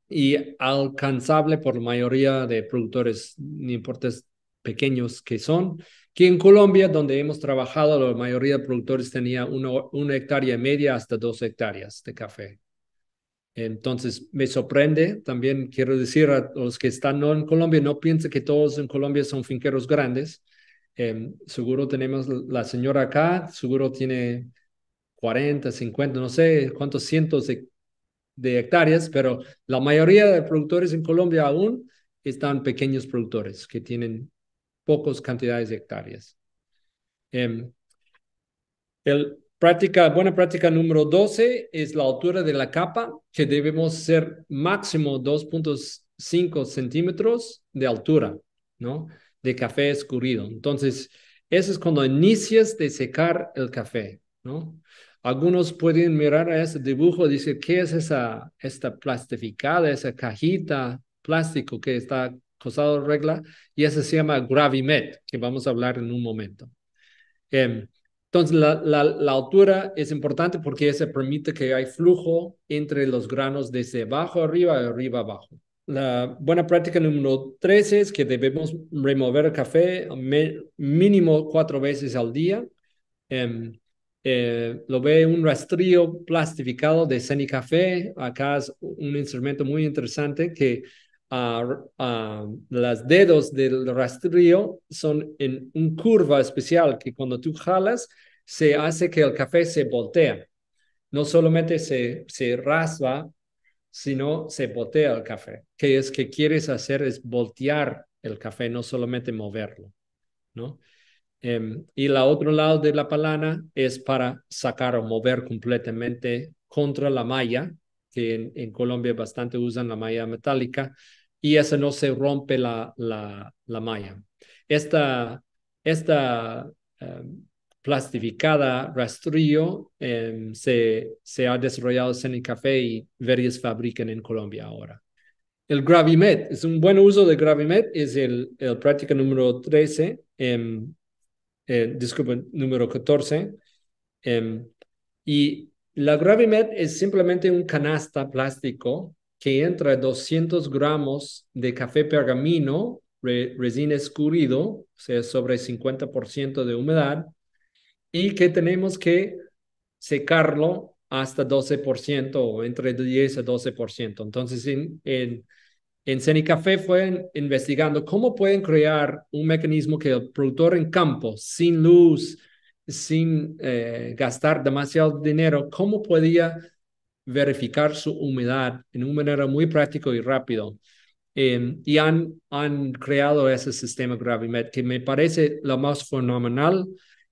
y alcanzable por la mayoría de productores, ni importes pequeños que son. Que en Colombia, donde hemos trabajado, la mayoría de productores tenía uno, una hectárea media hasta dos hectáreas de café. Entonces, me sorprende, también quiero decir a los que están no en Colombia, no piensen que todos en Colombia son finqueros grandes. Em, seguro tenemos la señora acá, seguro tiene 40, 50, no sé cuántos cientos de de hectáreas, pero la mayoría de productores en Colombia aún están pequeños productores que tienen pocas cantidades de hectáreas. Em, el buena práctica número 12 es la altura de la capa, que debemos ser máximo 2.5 centímetros de altura, ¿no? De café escurrido. Entonces, eso es cuando inicias de secar el café, ¿no? Algunos pueden mirar a ese dibujo y decir, ¿qué es esa, esta plastificada, esa cajita plástico que está cosado regla? Y ese se llama Gravimet, que vamos a hablar en un momento. Em, entonces, la, altura es importante porque eso permite que hay flujo entre los granos desde abajo arriba y arriba abajo. La buena práctica número 13 es que debemos remover el café mínimo cuatro veces al día. Em, eh, lo ve un rastrillo plastificado de Café, Acá es un instrumento muy interesante que ah, ah, las dedos del rastrillo son en una curva especial que cuando tú jalas se hace que el café se voltea. No solamente se, se raspa, sino se voltea el café. Que es que quieres hacer es voltear el café, no solamente moverlo, ¿no? Em, y la otro lado de la palana es para sacar o mover completamente contra la malla, que en, Colombia bastante usan la malla metálica, y eso no se rompe la, la, la malla. Esta, esta em, plastificada rastrillo em, se, se ha desarrollado en el café y varias fabrican en Colombia ahora. El gravimet es un buen uso de gravimet, es el, el práctica número 13 eh, disculpen, número 14. Eh, em, y la Gravimet es simplemente un canasta plástico que entra 200 gramos de café pergamino, resina escurrido, o sea, sobre 50% de humedad, y que tenemos que secarlo hasta 12% o entre 10 a 12%. Entonces, en en Café fue investigando cómo pueden crear un mecanismo que el productor en campo, sin luz, sin eh, gastar demasiado dinero, cómo podía verificar su humedad en una manera muy práctico y rápido. Em, y han, han creado ese sistema Gravimet, que me parece la más fenomenal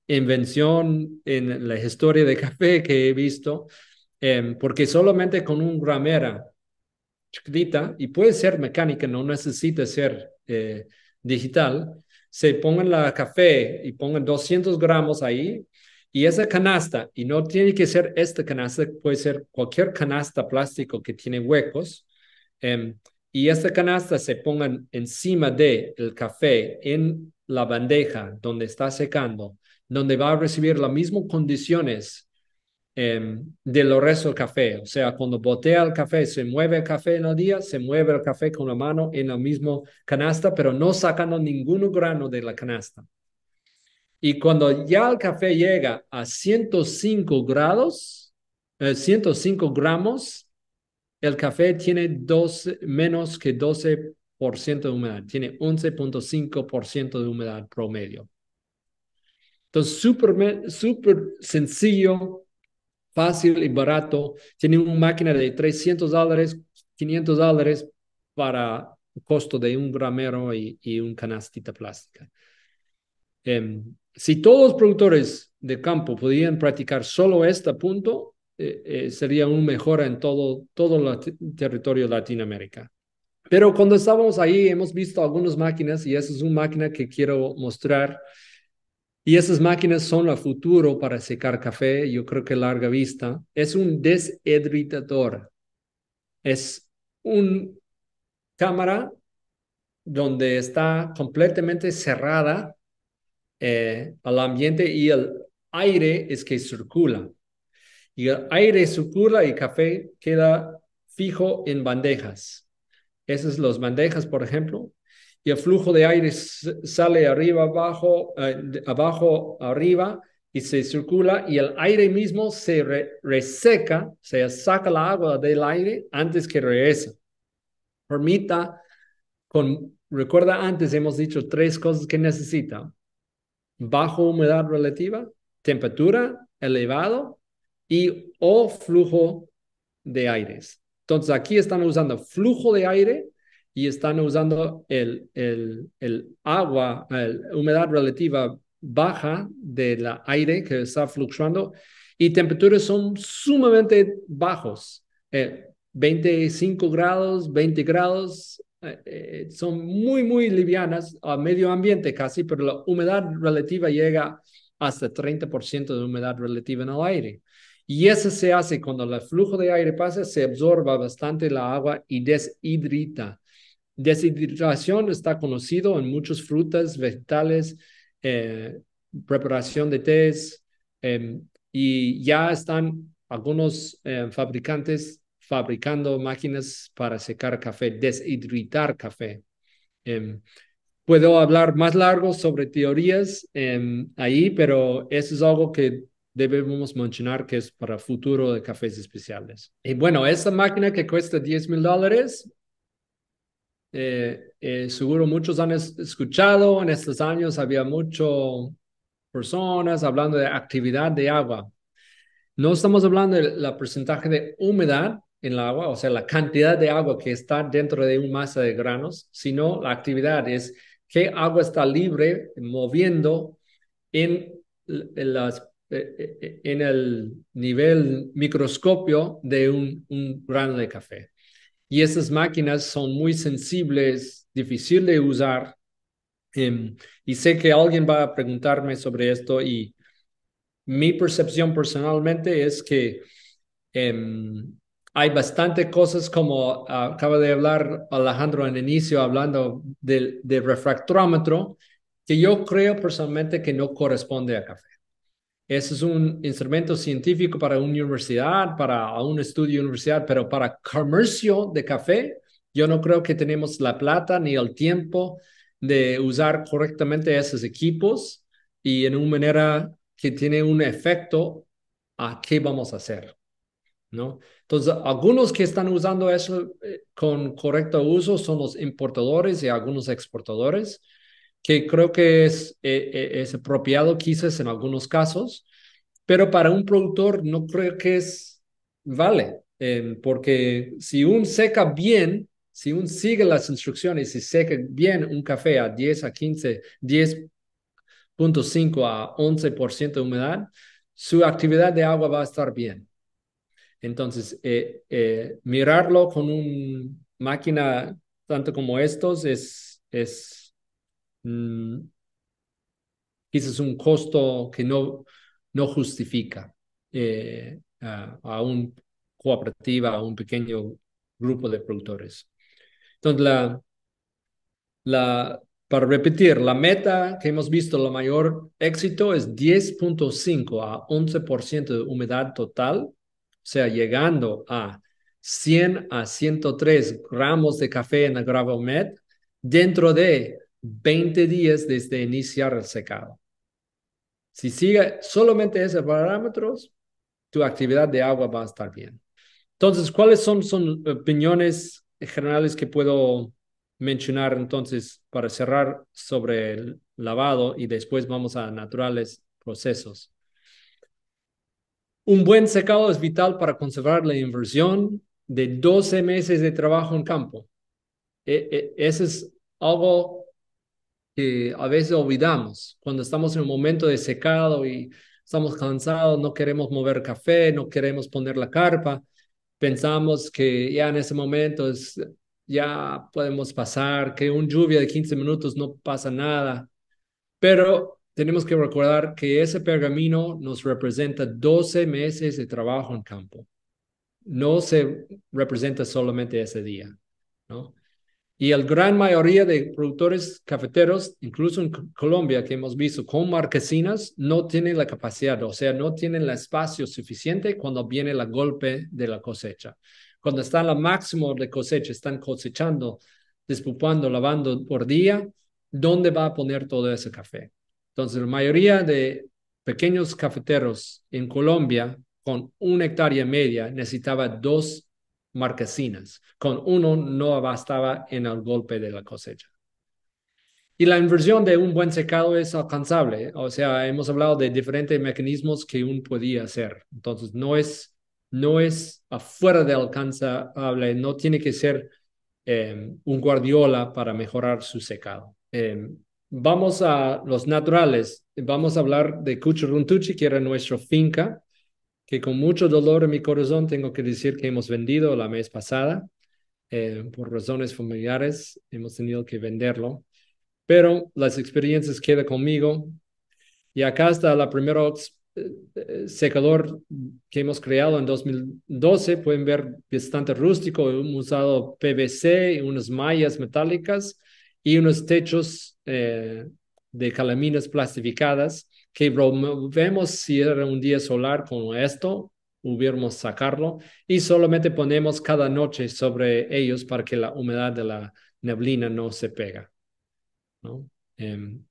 invención en la historia de café que he visto, em, porque solamente con un gramera chiquitita y puede ser mecánica, no necesita ser eh, digital, se pongan la café y pongan 200 gramos ahí y esa canasta, y no tiene que ser esta canasta, puede ser cualquier canasta plástico que tiene huecos, em, y esta canasta se pongan encima del el café en la bandeja donde está secando, donde va a recibir las mismas condiciones Em, de lo resto del café. O sea, cuando botea el café, se mueve el café en el día, se mueve el café con la mano en la misma canasta, pero no sacando ningún grano de la canasta. Y cuando ya el café llega a 105 grados, 105 eh, gramos, el café tiene 12, menos que 12% de humedad, tiene 11.5% de humedad promedio. Entonces, súper super sencillo fácil y barato. Tiene una máquina de 300 dólares, 500 dólares para el costo de un gramero y, un canastita plástica. Em, si todos los productores de campo pudieran practicar solo este punto, eh, eh, sería un mejora en todo, todo el territorio de Latinoamérica. Pero cuando estábamos ahí, hemos visto algunas máquinas y esa es una máquina que quiero mostrar y esas máquinas son el futuro para secar café, yo creo que a larga vista. Es un deshidratador. Es una cámara donde está completamente cerrada eh, al ambiente y el aire es que circula. Y el aire circula y el café queda fijo en bandejas. Esas son las bandejas, por ejemplo, y el flujo de aire sale arriba, abajo, eh, abajo, arriba y se circula y el aire mismo se reseca, se saca la agua del aire antes que regrese. Permita, con, recuerda antes hemos dicho tres cosas que necesita. Bajo humedad relativa, temperatura elevado y o flujo de aire. Entonces aquí están usando flujo de aire y están usando el, el, agua, la humedad relativa baja del aire que está fluctuando y temperaturas son sumamente bajos, 25 eh, grados, 20 grados, eh, eh, son muy, muy livianas a medio ambiente casi, pero la humedad relativa llega hasta 30% de humedad relativa en el aire. Y eso se hace cuando el flujo de aire pasa, se absorbe bastante la agua y deshidrita Deshidratación está conocido en muchas frutas, vegetales, eh, preparación de té, em, y ya están algunos em, fabricantes fabricando máquinas para secar café, deshidratar café. Em, puedo hablar más largo sobre teorías ahí, pero eso es algo que debemos mencionar que es para futuro de cafés especiales. Y bueno, esa máquina que cuesta 10 mil dólares eh, eh, seguro muchos han escuchado en estos años, había muchas personas hablando de actividad de agua. No estamos hablando del porcentaje de humedad en el agua, o sea, la cantidad de agua que está dentro de un masa de granos, sino la actividad es qué agua está libre moviendo en, eh, el nivel microscopio de un, un grano de café y esas máquinas son muy sensibles, difícil de usar. Em, y sé que alguien va a preguntarme sobre esto y mi percepción personalmente es que em, hay bastante cosas como ah, acaba de hablar Alejandro en inicio hablando del de refractómetro que yo creo personalmente que no corresponde a café. Eso es un instrumento científico para una universidad, para un estudio de universidad, pero para comercio de café, yo no creo que tenemos la plata ni el tiempo de usar correctamente esos equipos y en una manera que tiene un efecto a qué vamos a hacer, ¿no? Entonces, algunos que están usando eso eh, con correcto uso son los importadores y algunos exportadores, que creo que es, eh, eh, es apropiado quizás en algunos casos, pero para un productor no creo que es vale, eh, porque si un seca bien, si un sigue las instrucciones y seca bien un café a 10 a 15, 10.5 a 11% de humedad, su actividad de agua va a estar bien. Entonces, mirarlo con una máquina tanto como estos es, es Mm, quizás un costo que no, no justifica eh, a, un una cooperativa, a un pequeño grupo de productores. Entonces, para repetir, la meta que hemos visto, la mayor éxito es 10.5 a 11% de humedad total, o sea, llegando a 100 a 103 gramos de café en el dentro de 20 días desde iniciar el secado. Si sigue solamente esos parámetros, tu actividad de agua va a estar bien. Entonces, ¿cuáles son, son eh, opiniones generales que puedo mencionar entonces para cerrar sobre el lavado y después vamos a naturales procesos? Un buen secado es vital para conservar la inversión de 12 meses de trabajo en campo. E, e, ese es algo que a veces olvidamos cuando estamos en un momento de secado y estamos cansados, no queremos mover café, no queremos poner la carpa, pensamos que ya en ese momento ya podemos pasar, que un lluvia de 15 minutos no pasa nada, pero tenemos que recordar que ese pergamino nos representa 12 meses de trabajo en campo. No se representa solamente ese día, ¿no? Y la gran mayoría de productores cafeteros, incluso en Colombia, que hemos visto con marquesinas, no tienen la capacidad, o sea, no tienen el espacio suficiente cuando viene el golpe de la cosecha. Cuando están al máximo de cosecha, están cosechando, despupando, lavando por día, ¿dónde va a poner todo ese café? Entonces, la mayoría de pequeños cafeteros en Colombia con una hectárea media necesitaba dos marquesinas. Con uno no bastaba en el golpe de la cosecha. Y la inversión de un buen secado es alcanzable. O sea, hemos hablado de diferentes mecanismos que uno podía hacer. Entonces, no es, no es afuera de alcanzable, no tiene que ser em, un guardiola para mejorar su secado. Em, vamos a los naturales. Vamos a hablar de Cuchuruntuchi, que era nuestra finca con mucho dolor en mi corazón tengo que decir que hemos vendido la mes pasada. Eh, por razones familiares hemos tenido que venderlo, pero las experiencias quedan conmigo. Y acá está la primera eh, eh, secador que hemos creado en 2012. Pueden ver bastante rústico. Hemos usado PVC, unas mallas metálicas y unos techos de calaminas plastificadas que promovemos si era un día solar con esto, hubiéramos sacarlo y solamente ponemos cada noche sobre ellos para que la humedad de la neblina no se pega. ¿no? Em,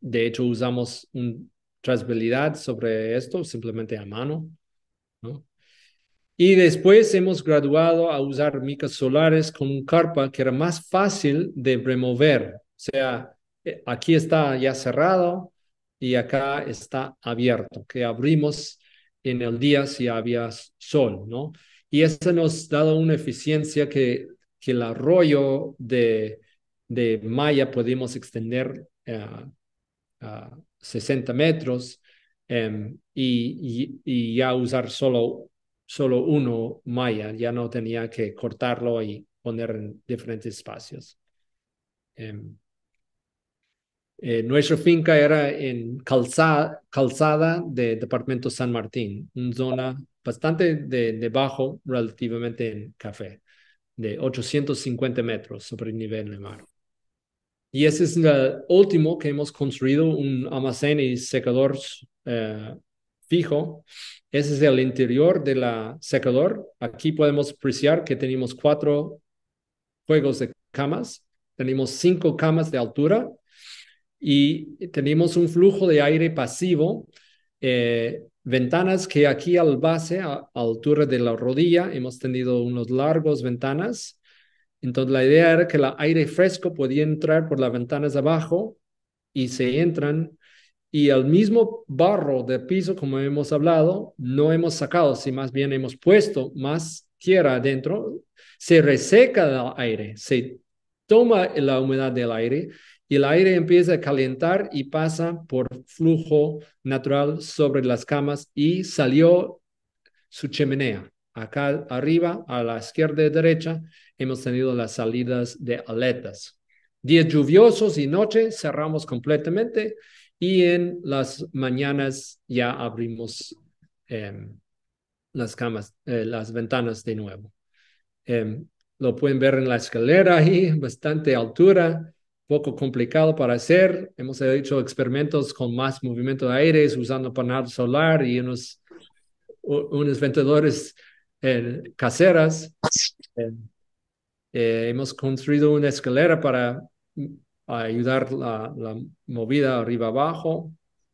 de hecho, usamos una trazabilidad sobre esto simplemente a mano. ¿no? Y después hemos graduado a usar micas solares con un carpa que era más fácil de remover. O sea, eh, aquí está ya cerrado, y acá está abierto, que abrimos en el día si había sol, ¿no? Y eso nos dado una eficiencia que, que el arroyo de, de Maya podemos extender eh, a 60 metros em, y, ya usar solo, solo uno Maya, ya no tenía que cortarlo y poner en diferentes espacios. Em. Eh, nuestra finca era en calzada, calzada de Departamento San Martín, una zona bastante de, de bajo relativamente en café, de 850 metros sobre el nivel del mar. Y ese es el último que hemos construido, un almacén y secador eh, fijo. Ese es el interior de la secador. Aquí podemos apreciar que tenemos cuatro juegos de camas. Tenemos cinco camas de altura y tenemos un flujo de aire pasivo, eh, ventanas que aquí al base, a, altura de la rodilla, hemos tenido unos largos ventanas. Entonces la idea era que el aire fresco podía entrar por las ventanas abajo y se entran y el mismo barro de piso, como hemos hablado, no hemos sacado, sino más bien hemos puesto más tierra adentro, se reseca el aire, se toma la humedad del aire y el aire empieza a calentar y pasa por flujo natural sobre las camas y salió su chimenea. Acá arriba, a la izquierda y derecha, hemos tenido las salidas de aletas. Días lluviosos y noche cerramos completamente y en las mañanas ya abrimos em, las camas, eh, las ventanas de nuevo. Em, lo pueden ver en la escalera ahí, bastante altura poco complicado para hacer. Hemos hecho experimentos con más movimiento de aire usando panal solar y unos, unos ventiladores eh, caseras. Eh, eh, hemos construido una escalera para mm, ayudar la, la movida arriba abajo.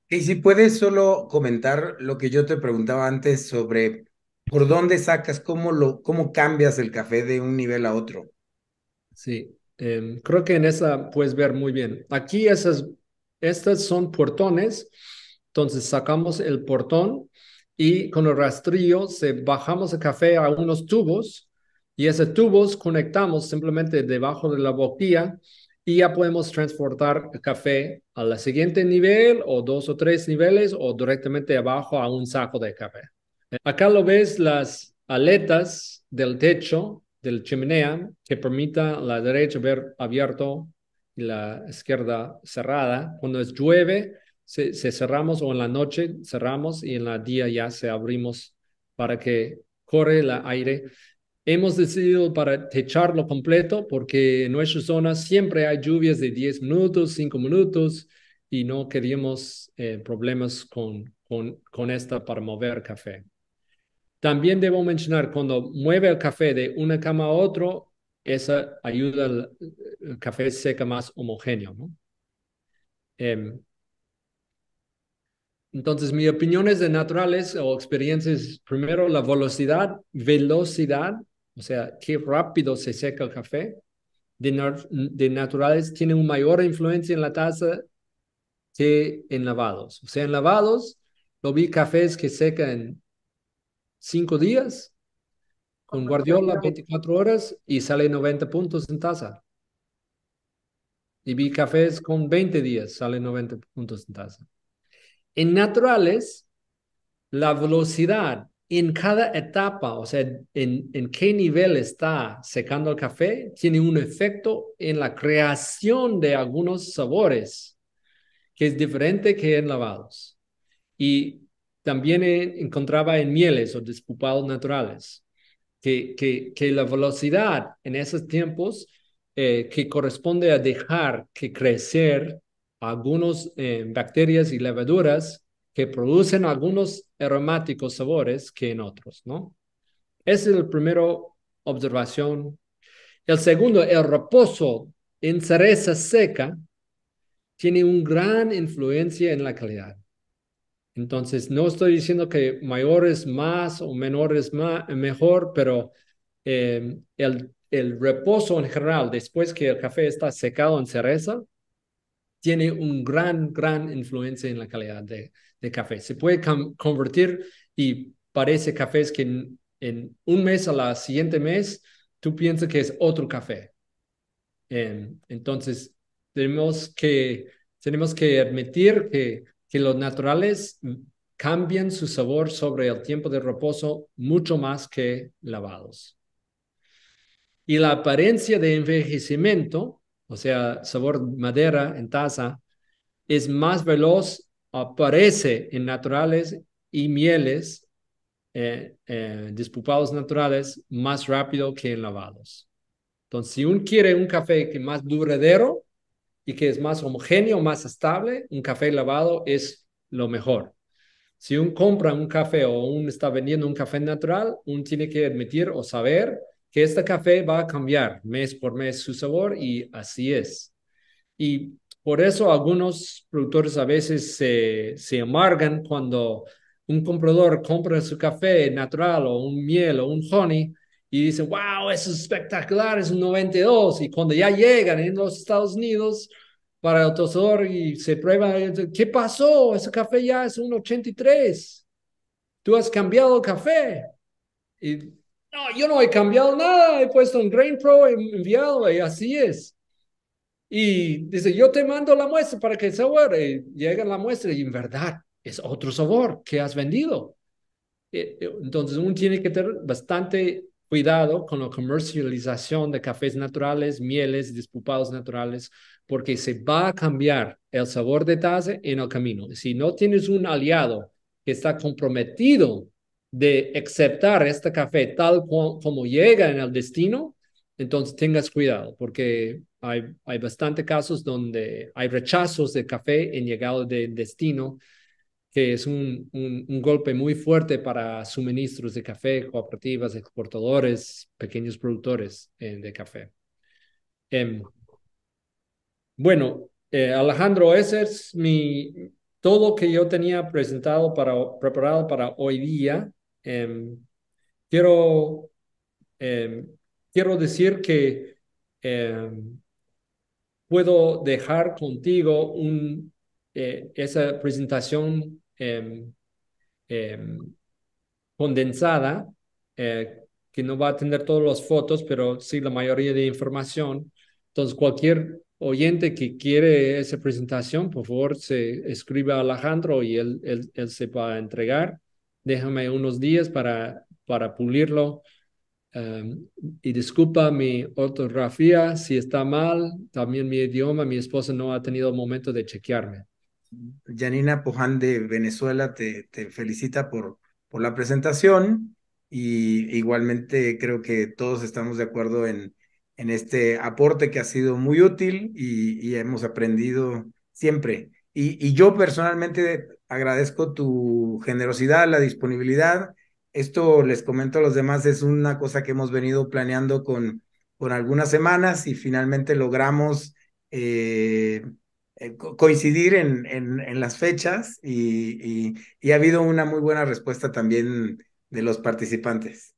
Y si puedes solo comentar lo que yo te preguntaba antes sobre por dónde sacas, cómo, lo, cómo cambias el café de un nivel a otro. Sí, Em, creo que en esa puedes ver muy bien. Aquí esas, estas son portones, entonces sacamos el portón y con el rastrillo se bajamos el café a unos tubos y esos tubos conectamos simplemente debajo de la boquilla y ya podemos transportar el café al siguiente nivel o dos o tres niveles o directamente abajo a un saco de café. Acá lo ves las aletas del techo del chimenea que permita la derecha ver abierto y la izquierda cerrada. Cuando es llueve, se, cerramos o en la noche cerramos y en la día ya se abrimos para que corre el aire. Hemos decidido para techarlo completo porque en nuestra zona siempre hay lluvias de 10 minutos, 5 minutos y no queríamos eh, problemas con, con, con esta para mover café. También debo mencionar, cuando mueve el café de una cama a otro, eso ayuda al el café seca más homogéneo. Em, entonces, mi opinión es de naturales o experiencias, primero la velocidad, velocidad, o sea, qué rápido se seca el café, de, naturales tiene una mayor influencia en la taza que en lavados. O sea, en lavados, lo vi cafés que secan en cinco días, con Guardiola 24 horas y sale 90 puntos en taza. Y vi cafés con 20 días, sale 90 puntos en tasa. En naturales, la velocidad en cada etapa, o sea, en, en qué nivel está secando el café, tiene un efecto en la creación de algunos sabores, que es diferente que en lavados. Y también encontraba en mieles o despupados naturales, que, que, que la velocidad en esos tiempos eh, que corresponde a dejar que crecer algunas eh, bacterias y levaduras que producen algunos aromáticos sabores que en otros, ¿no? Esa es la primera observación. El segundo, el reposo en cereza seca tiene una gran influencia en la calidad. Entonces, no estoy diciendo que mayor es más o menor es mejor, pero eh, el, reposo en general, después que el café está secado en cereza, tiene un gran, gran influencia en la calidad de, café. Se puede convertir y parece cafés que en, un mes a la siguiente mes tú piensas que es otro café. Em, entonces, tenemos que, tenemos que admitir que que los naturales mm, cambian su sabor sobre el tiempo de reposo mucho más que lavados. Y la apariencia de envejecimiento, o sea, sabor madera en taza, es más veloz, aparece en naturales y mieles, eh, eh naturales, más rápido que en lavados. Entonces, si uno quiere un café que más duradero, y que es más homogéneo, más estable, un café lavado es lo mejor. Si un compra un café o un está vendiendo un café natural, uno tiene que admitir o saber que este café va a cambiar mes por mes su sabor y así es. Y por eso algunos productores a veces se, se amargan cuando un comprador compra su café natural o un miel o un honey y dicen, wow, eso es espectacular, es un 92. Y cuando ya llegan en los Estados Unidos para el tostador y se prueban, ¿qué pasó? Ese café ya es un 83. Tú has cambiado el café. Y no, yo no he cambiado nada, he puesto un Grain Pro enviado y así es. Y dice, yo te mando la muestra para que sabor. Y llega la muestra y en verdad es otro sabor que has vendido. Eh, eh, entonces uno tiene que tener bastante cuidado con la comercialización de cafés naturales, mieles, dispupados naturales, porque se va a cambiar el sabor de taza en el camino. Si no tienes un aliado que está comprometido de aceptar este café tal como llega en el destino, entonces tengas cuidado, porque hay, hay casos donde hay rechazos de café en llegado de destino que es un, un, golpe muy fuerte para suministros de café, cooperativas, exportadores, pequeños productores eh, de café. Em, bueno, eh, Alejandro, eso es mi, todo que yo tenía presentado para, preparado para hoy día. Em, quiero, em, quiero decir que puedo dejar contigo un, eh, esa presentación Em, em, condensada eh, que no va a tener todas las fotos, pero sí la mayoría de información. Entonces, cualquier oyente que quiere esa presentación, por favor, se escribe a Alejandro y él, él, se va a entregar. Déjame unos días para, para pulirlo. Em, y disculpa mi ortografía si está mal, también mi idioma, mi esposa no ha tenido momento de chequearme. Janina Poján de Venezuela te, felicita por, por la presentación y igualmente creo que todos estamos de acuerdo en, en este aporte que ha sido muy útil y, hemos aprendido siempre. Y, yo personalmente agradezco tu generosidad, la disponibilidad. Esto les comento a los demás, es una cosa que hemos venido planeando con, con algunas semanas y finalmente logramos eh, eh, coincidir en, en, las fechas y, ha habido una muy buena respuesta también de los participantes.